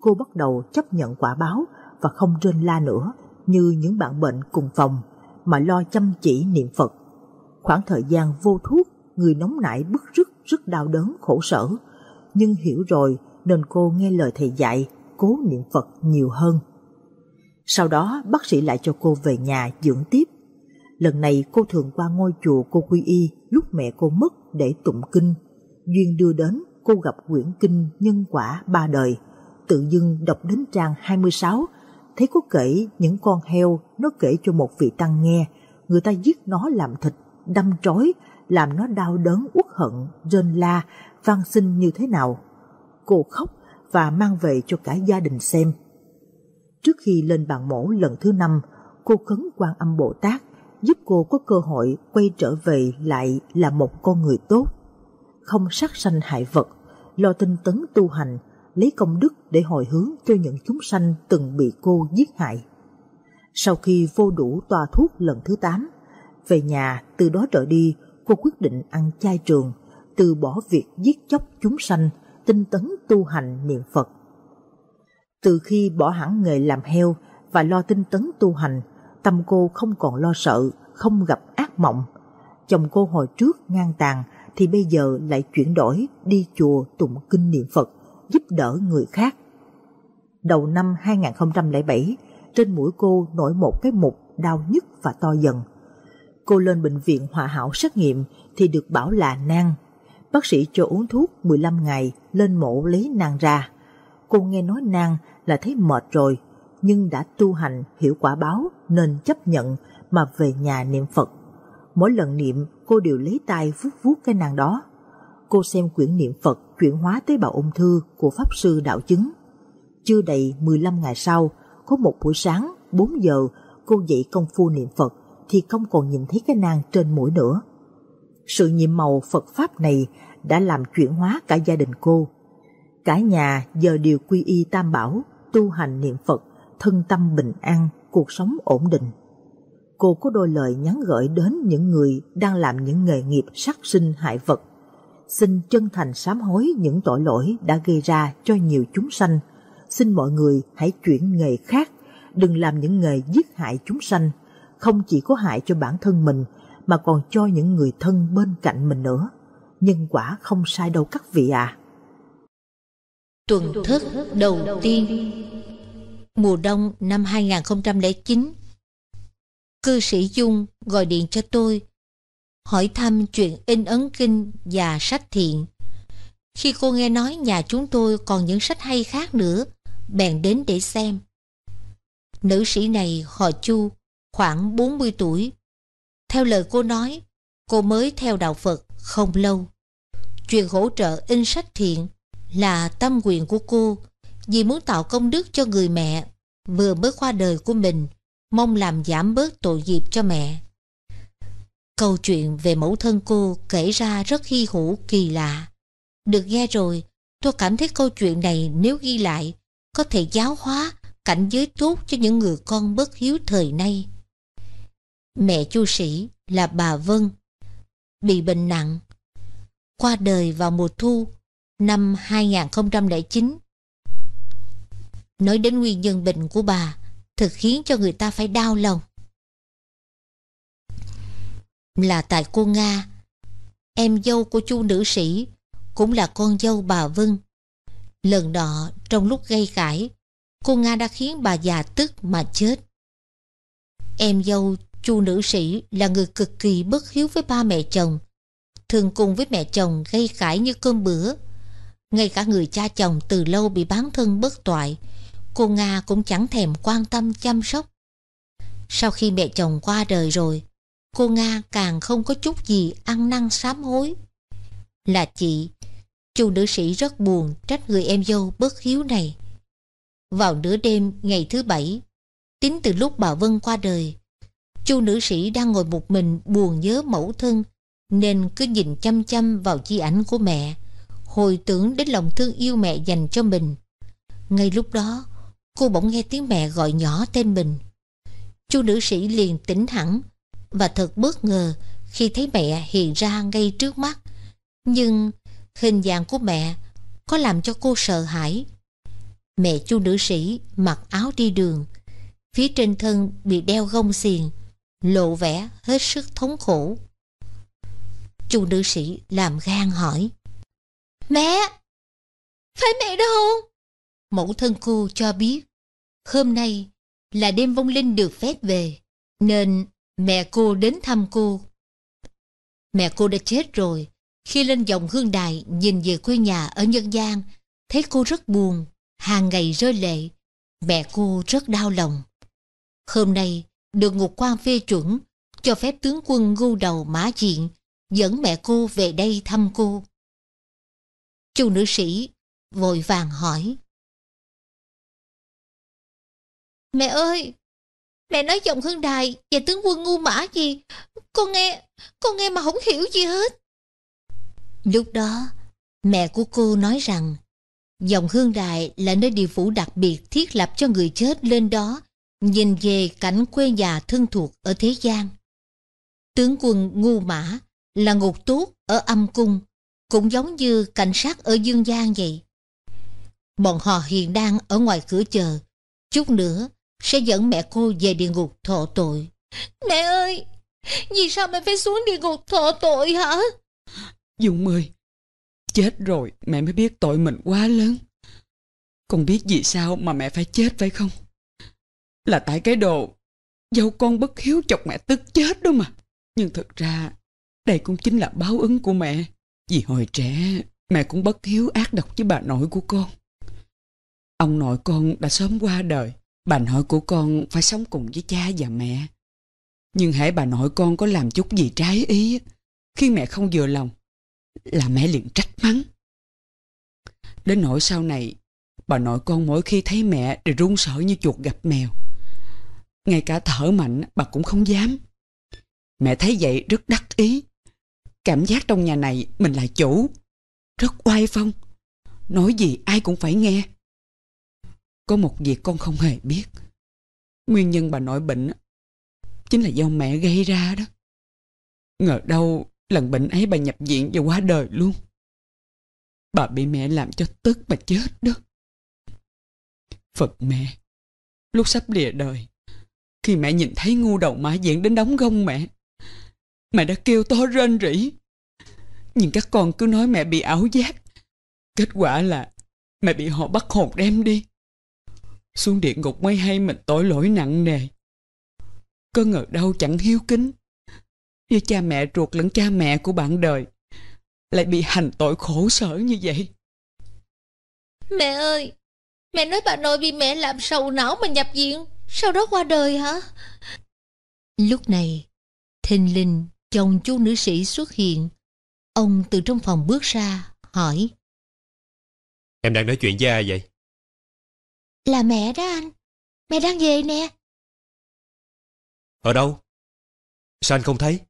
Cô bắt đầu chấp nhận quả báo và không rên la nữa như những bạn bệnh cùng phòng mà lo chăm chỉ niệm Phật. Khoảng thời gian vô thuốc, người nóng nảy bức rứt rất đau đớn khổ sở, nhưng hiểu rồi nên cô nghe lời thầy dạy, cố niệm Phật nhiều hơn. Sau đó bác sĩ lại cho cô về nhà dưỡng tiếp. Lần này cô thường qua ngôi chùa cô quy y lúc mẹ cô mất để tụng kinh, duyên đưa đến cô gặp quyển kinh nhân quả ba đời, tự dưng đọc đến trang 26, thấy có kể những con heo nó kể cho một vị tăng nghe, người ta giết nó làm thịt, đâm trói, làm nó đau đớn uất hận, rên la, van xin như thế nào. Cô khóc và mang về cho cả gia đình xem. Trước khi lên bàn mổ lần thứ năm, cô khấn quan âm Bồ Tát giúp cô có cơ hội quay trở về lại là một con người tốt, không sát sanh hại vật, lo tinh tấn tu hành, lấy công đức để hồi hướng cho những chúng sanh từng bị cô giết hại. Sau khi vô đủ toa thuốc lần thứ 8, về nhà từ đó trở đi cô quyết định ăn chay trường, từ bỏ việc giết chóc chúng sanh, tinh tấn tu hành niệm Phật. Từ khi bỏ hẳn nghề làm heo và lo tinh tấn tu hành, Tâm cô không còn lo sợ, không gặp ác mộng. Chồng cô hồi trước ngang tàn thì bây giờ lại chuyển đổi đi chùa tụng kinh niệm Phật, giúp đỡ người khác. Đầu năm 2007, trên mũi cô nổi một cái mục đau nhức và to dần. Cô lên bệnh viện hòa hảo xét nghiệm thì được bảo là nang. Bác sĩ cho uống thuốc 15 ngày lên mổ lấy nang ra. Cô nghe nói nang là thấy mệt rồi, nhưng đã tu hành hiểu quả báo nên chấp nhận mà về nhà niệm Phật. Mỗi lần niệm cô đều lấy tay vuốt vuốt cái nàng đó. Cô xem quyển niệm Phật chuyển hóa tế bào ung thư của Pháp Sư Đạo Chứng. Chưa đầy 15 ngày sau, có một buổi sáng 4 giờ cô dậy công phu niệm Phật thì không còn nhìn thấy cái nàng trên mũi nữa. Sự nhiệm màu Phật Pháp này đã làm chuyển hóa cả gia đình cô. Cả nhà giờ đều quy y tam bảo, tu hành niệm Phật thân tâm bình an, cuộc sống ổn định. Cô có đôi lời nhắn gửi đến những người đang làm những nghề nghiệp sát sinh hại vật. Xin chân thành sám hối những tội lỗi đã gây ra cho nhiều chúng sanh. Xin mọi người hãy chuyển nghề khác, đừng làm những nghề giết hại chúng sanh, không chỉ có hại cho bản thân mình mà còn cho những người thân bên cạnh mình nữa. Nhân quả không sai đâu các vị ạ. À. Tuần thức đầu tiên mùa đông năm 2009. Cư sĩ Dung gọi điện cho tôi, hỏi thăm chuyện in ấn kinh và sách thiện. Khi cô nghe nói nhà chúng tôi còn những sách hay khác nữa, bèn đến để xem. Nữ sĩ này họ Chu, khoảng 40 tuổi. Theo lời cô nói, cô mới theo đạo Phật không lâu. Chuyện hỗ trợ in sách thiện là tâm nguyện của cô vì muốn tạo công đức cho người mẹ vừa mới qua đời của mình, mong làm giảm bớt tội nghiệp cho mẹ. Câu chuyện về mẫu thân cô kể ra rất hy hữu kỳ lạ. Được nghe rồi, tôi cảm thấy câu chuyện này nếu ghi lại, có thể giáo hóa cảnh giới tốt cho những người con bất hiếu thời nay. Mẹ chu sĩ là bà Vân, bị bệnh nặng, qua đời vào mùa thu năm 2009 Nói đến nguyên nhân bệnh của bà thật khiến cho người ta phải đau lòng Là tại cô Nga Em dâu của chu nữ sĩ Cũng là con dâu bà Vân Lần đó trong lúc gây cãi Cô Nga đã khiến bà già tức mà chết Em dâu chu nữ sĩ là người cực kỳ bất hiếu với ba mẹ chồng Thường cùng với mẹ chồng gây cãi như cơm bữa ngay cả người cha chồng từ lâu bị bán thân bất toại cô Nga cũng chẳng thèm quan tâm chăm sóc. Sau khi mẹ chồng qua đời rồi, cô Nga càng không có chút gì ăn năn sám hối. Là chị, chu nữ sĩ rất buồn trách người em dâu bất hiếu này. Vào nửa đêm ngày thứ bảy, tính từ lúc bà Vân qua đời, chu nữ sĩ đang ngồi một mình buồn nhớ mẫu thân, nên cứ nhìn chăm chăm vào chi ảnh của mẹ, hồi tưởng đến lòng thương yêu mẹ dành cho mình. Ngay lúc đó, Cô bỗng nghe tiếng mẹ gọi nhỏ tên mình. Chu nữ sĩ liền tỉnh hẳn và thật bất ngờ khi thấy mẹ hiện ra ngay trước mắt. Nhưng hình dạng của mẹ có làm cho cô sợ hãi. Mẹ chu nữ sĩ mặc áo đi đường, phía trên thân bị đeo gông xiềng, lộ vẻ hết sức thống khổ. Chu nữ sĩ làm gan hỏi. Mẹ! Phải mẹ đâu? mẫu thân cô cho biết, hôm nay là đêm vong linh được phép về, nên mẹ cô đến thăm cô. Mẹ cô đã chết rồi, khi lên dòng hương đài nhìn về quê nhà ở Nhân gian thấy cô rất buồn, hàng ngày rơi lệ, mẹ cô rất đau lòng. Hôm nay, được ngục quan phê chuẩn, cho phép tướng quân ngu đầu mã diện, dẫn mẹ cô về đây thăm cô. Chu nữ sĩ vội vàng hỏi. Mẹ ơi, mẹ nói giọng Hương Đài và tướng quân ngu mã gì. Con nghe, con nghe mà không hiểu gì hết. Lúc đó, mẹ của cô nói rằng dòng Hương Đài là nơi địa phủ đặc biệt thiết lập cho người chết lên đó, nhìn về cảnh quê nhà thân thuộc ở thế gian. Tướng quân Ngu Mã là ngục tốt ở âm cung, cũng giống như cảnh sát ở dương gian vậy. Bọn họ hiện đang ở ngoài cửa chờ, chút nữa sẽ dẫn mẹ cô về địa ngục thọ tội. Mẹ ơi, vì sao mẹ phải xuống địa ngục thọ tội hả? Dũng ơi, chết rồi mẹ mới biết tội mình quá lớn. Con biết vì sao mà mẹ phải chết phải không? Là tại cái đồ dâu con bất hiếu chọc mẹ tức chết đó mà. Nhưng thực ra đây cũng chính là báo ứng của mẹ. Vì hồi trẻ mẹ cũng bất hiếu ác độc với bà nội của con. Ông nội con đã sớm qua đời Bà nội của con phải sống cùng với cha và mẹ. Nhưng hãy bà nội con có làm chút gì trái ý, khiến mẹ không vừa lòng, là mẹ liền trách mắng. Đến nỗi sau này, bà nội con mỗi khi thấy mẹ đều run sợ như chuột gặp mèo. Ngay cả thở mạnh bà cũng không dám. Mẹ thấy vậy rất đắc ý. Cảm giác trong nhà này mình là chủ. Rất oai phong. Nói gì ai cũng phải nghe. Có một việc con không hề biết. Nguyên nhân bà nội bệnh chính là do mẹ gây ra đó. Ngờ đâu lần bệnh ấy bà nhập viện và qua đời luôn. Bà bị mẹ làm cho tức mà chết đó. Phật mẹ, lúc sắp lìa đời, khi mẹ nhìn thấy ngu đầu mã diện đến đóng gông mẹ, mẹ đã kêu to rên rỉ. Nhưng các con cứ nói mẹ bị ảo giác. Kết quả là mẹ bị họ bắt hồn đem đi xuống địa ngục mới hay mình tội lỗi nặng nề có ngờ đâu chẳng hiếu kính như cha mẹ ruột lẫn cha mẹ của bạn đời lại bị hành tội khổ sở như vậy mẹ ơi mẹ nói bà nội bị mẹ làm sầu não mà nhập viện sau đó qua đời hả lúc này thình Linh chồng chú nữ sĩ xuất hiện ông từ trong phòng bước ra hỏi em đang nói chuyện với ai vậy là mẹ đó anh. Mẹ đang về nè. Ở đâu? Sao anh không thấy?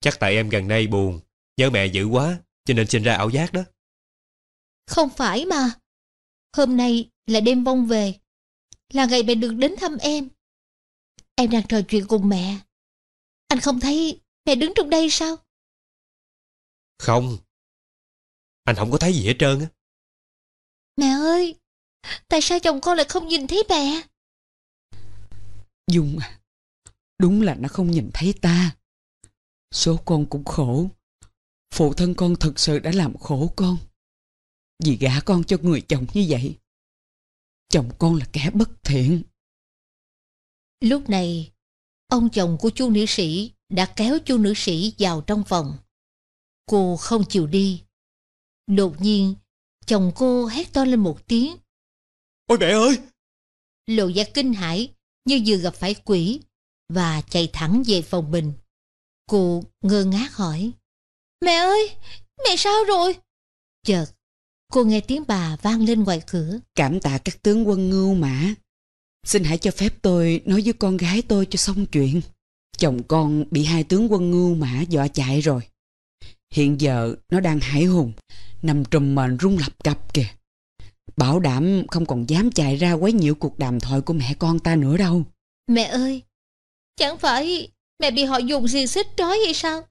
Chắc tại em gần đây buồn, nhớ mẹ dữ quá, cho nên sinh ra ảo giác đó. Không phải mà. Hôm nay là đêm vong về. Là ngày mẹ được đến thăm em. Em đang trò chuyện cùng mẹ. Anh không thấy mẹ đứng trong đây sao? Không. Anh không có thấy gì hết trơn á. Mẹ ơi, Tại sao chồng con lại không nhìn thấy mẹ Dung à Đúng là nó không nhìn thấy ta Số con cũng khổ Phụ thân con thật sự đã làm khổ con Vì gả con cho người chồng như vậy Chồng con là kẻ bất thiện Lúc này Ông chồng của chú nữ sĩ Đã kéo chú nữ sĩ vào trong phòng Cô không chịu đi Đột nhiên Chồng cô hét to lên một tiếng Ôi mẹ ơi! Lộ ra kinh hãi như vừa gặp phải quỷ và chạy thẳng về phòng mình. Cô ngơ ngác hỏi. Mẹ ơi! Mẹ sao rồi? Chợt, cô nghe tiếng bà vang lên ngoài cửa. Cảm tạ các tướng quân ngưu mã. Xin hãy cho phép tôi nói với con gái tôi cho xong chuyện. Chồng con bị hai tướng quân ngưu mã dọa chạy rồi. Hiện giờ nó đang hải hùng, nằm trùm mền rung lập cặp kìa. Bảo đảm không còn dám chạy ra quấy nhiễu cuộc đàm thoại của mẹ con ta nữa đâu. Mẹ ơi, chẳng phải mẹ bị họ dùng gì xích trói hay sao?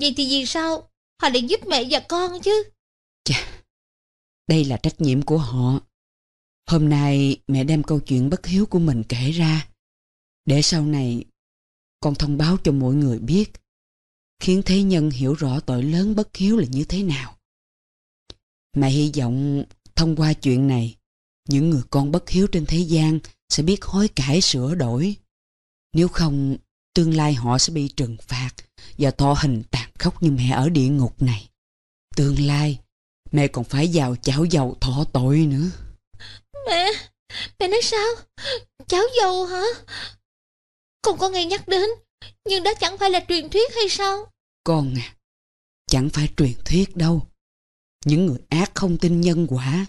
Vậy thì vì sao họ lại giúp mẹ và con chứ? Chà, đây là trách nhiệm của họ. Hôm nay mẹ đem câu chuyện bất hiếu của mình kể ra. Để sau này con thông báo cho mọi người biết. Khiến thế nhân hiểu rõ tội lớn bất hiếu là như thế nào. Mẹ hy vọng Thông qua chuyện này, những người con bất hiếu trên thế gian sẽ biết hối cải sửa đổi. Nếu không, tương lai họ sẽ bị trừng phạt và thọ hình tàn khốc như mẹ ở địa ngục này. Tương lai, mẹ còn phải vào chảo dầu thọ tội nữa. Mẹ, mẹ nói sao? Chảo dầu hả? Con có nghe nhắc đến, nhưng đó chẳng phải là truyền thuyết hay sao? Con à, chẳng phải truyền thuyết đâu những người ác không tin nhân quả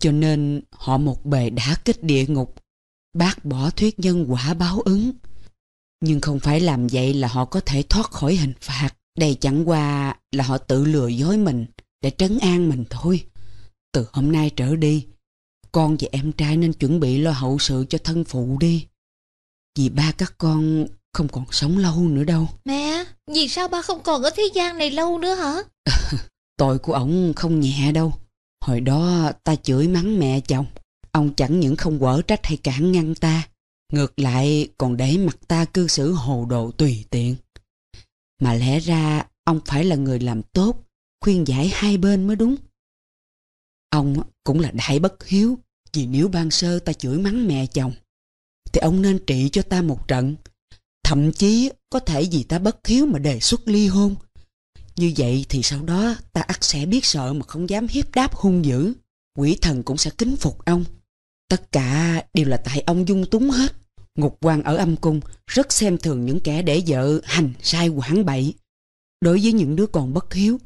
cho nên họ một bề đã kích địa ngục bác bỏ thuyết nhân quả báo ứng nhưng không phải làm vậy là họ có thể thoát khỏi hình phạt đây chẳng qua là họ tự lừa dối mình để trấn an mình thôi từ hôm nay trở đi con và em trai nên chuẩn bị lo hậu sự cho thân phụ đi vì ba các con không còn sống lâu nữa đâu mẹ vì sao ba không còn ở thế gian này lâu nữa hả Tội của ông không nhẹ đâu. Hồi đó ta chửi mắng mẹ chồng. Ông chẳng những không quở trách hay cản ngăn ta. Ngược lại còn để mặt ta cư xử hồ đồ tùy tiện. Mà lẽ ra ông phải là người làm tốt, khuyên giải hai bên mới đúng. Ông cũng là đại bất hiếu, vì nếu ban sơ ta chửi mắng mẹ chồng, thì ông nên trị cho ta một trận. Thậm chí có thể vì ta bất hiếu mà đề xuất ly hôn, như vậy thì sau đó ta ắt sẽ biết sợ mà không dám hiếp đáp hung dữ. Quỷ thần cũng sẽ kính phục ông. Tất cả đều là tại ông dung túng hết. Ngục quan ở âm cung rất xem thường những kẻ để vợ hành sai quảng bậy. Đối với những đứa còn bất hiếu,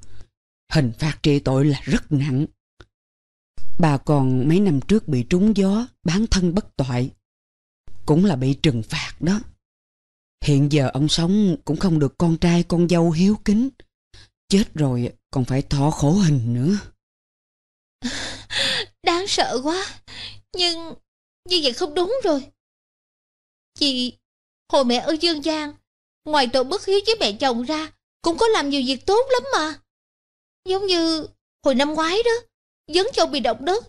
hình phạt trị tội là rất nặng. Bà còn mấy năm trước bị trúng gió, bán thân bất toại. Cũng là bị trừng phạt đó. Hiện giờ ông sống cũng không được con trai con dâu hiếu kính Chết rồi còn phải thọ khổ hình nữa Đáng sợ quá Nhưng như vậy không đúng rồi Chị Hồi mẹ ở Dương Giang Ngoài tội bất hiếu với mẹ chồng ra Cũng có làm nhiều việc tốt lắm mà Giống như hồi năm ngoái đó Dấn châu bị động đất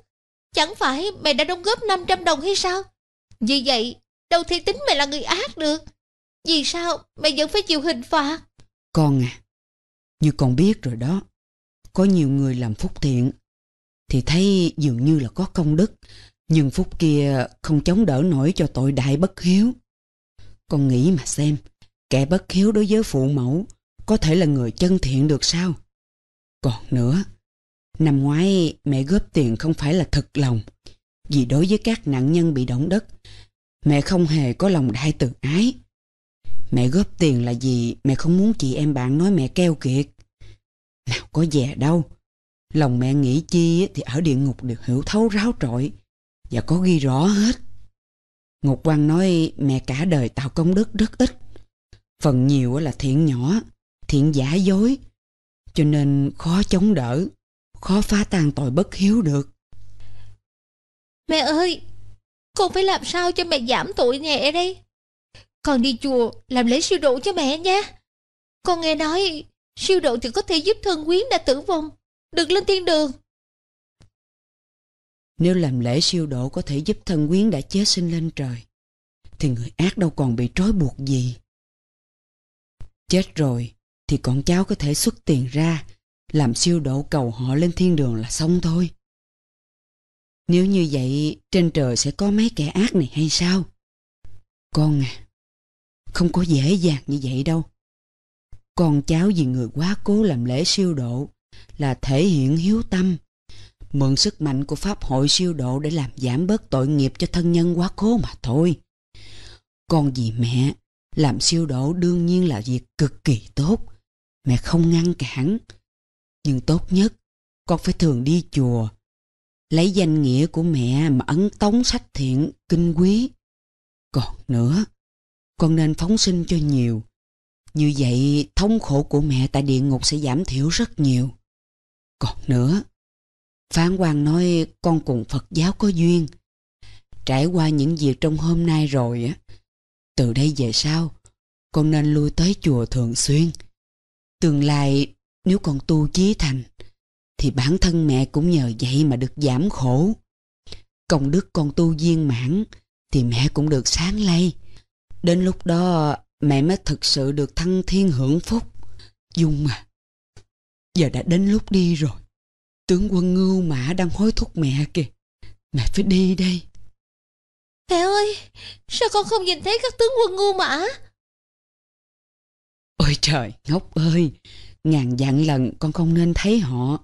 Chẳng phải mẹ đã đóng góp 500 đồng hay sao Vì vậy Đâu thể tính mẹ là người ác được Vì sao mẹ vẫn phải chịu hình phạt Con à như con biết rồi đó, có nhiều người làm phúc thiện thì thấy dường như là có công đức, nhưng phúc kia không chống đỡ nổi cho tội đại bất hiếu. Con nghĩ mà xem, kẻ bất hiếu đối với phụ mẫu có thể là người chân thiện được sao? Còn nữa, năm ngoái mẹ góp tiền không phải là thật lòng, vì đối với các nạn nhân bị động đất, mẹ không hề có lòng đại từ ái Mẹ góp tiền là gì mẹ không muốn chị em bạn nói mẹ keo kiệt. Nào có dè đâu. Lòng mẹ nghĩ chi thì ở địa ngục được hiểu thấu ráo trọi. Và có ghi rõ hết. Ngục quan nói mẹ cả đời tạo công đức rất ít. Phần nhiều là thiện nhỏ, thiện giả dối. Cho nên khó chống đỡ, khó phá tan tội bất hiếu được. Mẹ ơi, con phải làm sao cho mẹ giảm tội nhẹ đây? Con đi chùa làm lễ siêu độ cho mẹ nha. Con nghe nói siêu độ thì có thể giúp thân quyến đã tử vong, được lên thiên đường. Nếu làm lễ siêu độ có thể giúp thân quyến đã chết sinh lên trời, thì người ác đâu còn bị trói buộc gì. Chết rồi thì con cháu có thể xuất tiền ra, làm siêu độ cầu họ lên thiên đường là xong thôi. Nếu như vậy, trên trời sẽ có mấy kẻ ác này hay sao? Con à, không có dễ dàng như vậy đâu. Con cháu vì người quá cố làm lễ siêu độ là thể hiện hiếu tâm, mượn sức mạnh của Pháp hội siêu độ để làm giảm bớt tội nghiệp cho thân nhân quá cố mà thôi. Con vì mẹ, làm siêu độ đương nhiên là việc cực kỳ tốt. Mẹ không ngăn cản. Nhưng tốt nhất, con phải thường đi chùa, lấy danh nghĩa của mẹ mà ấn tống sách thiện, kinh quý. Còn nữa, con nên phóng sinh cho nhiều. Như vậy thống khổ của mẹ tại địa ngục sẽ giảm thiểu rất nhiều. Còn nữa, Phán quan nói con cùng Phật giáo có duyên. Trải qua những việc trong hôm nay rồi á, từ đây về sau, con nên lui tới chùa thường xuyên. Tương lai nếu con tu chí thành, thì bản thân mẹ cũng nhờ vậy mà được giảm khổ. Công đức con tu viên mãn, thì mẹ cũng được sáng lây. Đến lúc đó mẹ mới thực sự được thăng thiên hưởng phúc. Dung à, giờ đã đến lúc đi rồi. Tướng quân ngưu mã đang hối thúc mẹ kìa. Mẹ phải đi đây. Mẹ ơi, sao con không nhìn thấy các tướng quân ngu mã? Ôi trời, ngốc ơi, ngàn vạn lần con không nên thấy họ.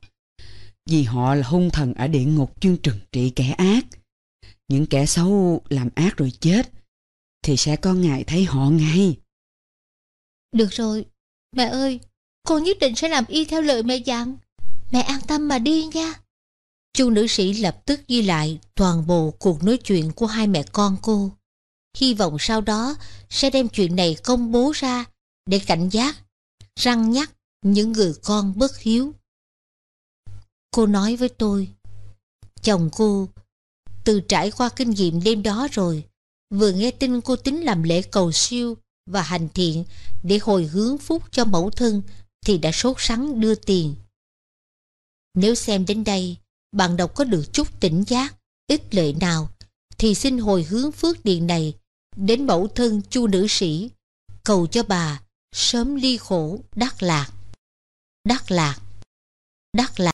Vì họ là hung thần ở địa ngục chuyên trừng trị kẻ ác. Những kẻ xấu làm ác rồi chết thì sẽ có ngày thấy họ ngay. Được rồi, mẹ ơi, con nhất định sẽ làm y theo lời mẹ dặn. Mẹ an tâm mà đi nha. Chu nữ sĩ lập tức ghi lại toàn bộ cuộc nói chuyện của hai mẹ con cô. Hy vọng sau đó sẽ đem chuyện này công bố ra để cảnh giác, răng nhắc những người con bất hiếu. Cô nói với tôi, chồng cô từ trải qua kinh nghiệm đêm đó rồi, vừa nghe tin cô tính làm lễ cầu siêu và hành thiện để hồi hướng phúc cho mẫu thân thì đã sốt sắng đưa tiền. Nếu xem đến đây, bạn đọc có được chút tỉnh giác, ít lợi nào, thì xin hồi hướng phước điện này đến mẫu thân chu nữ sĩ, cầu cho bà sớm ly khổ đắc lạc. Đắc lạc. Đắc lạc.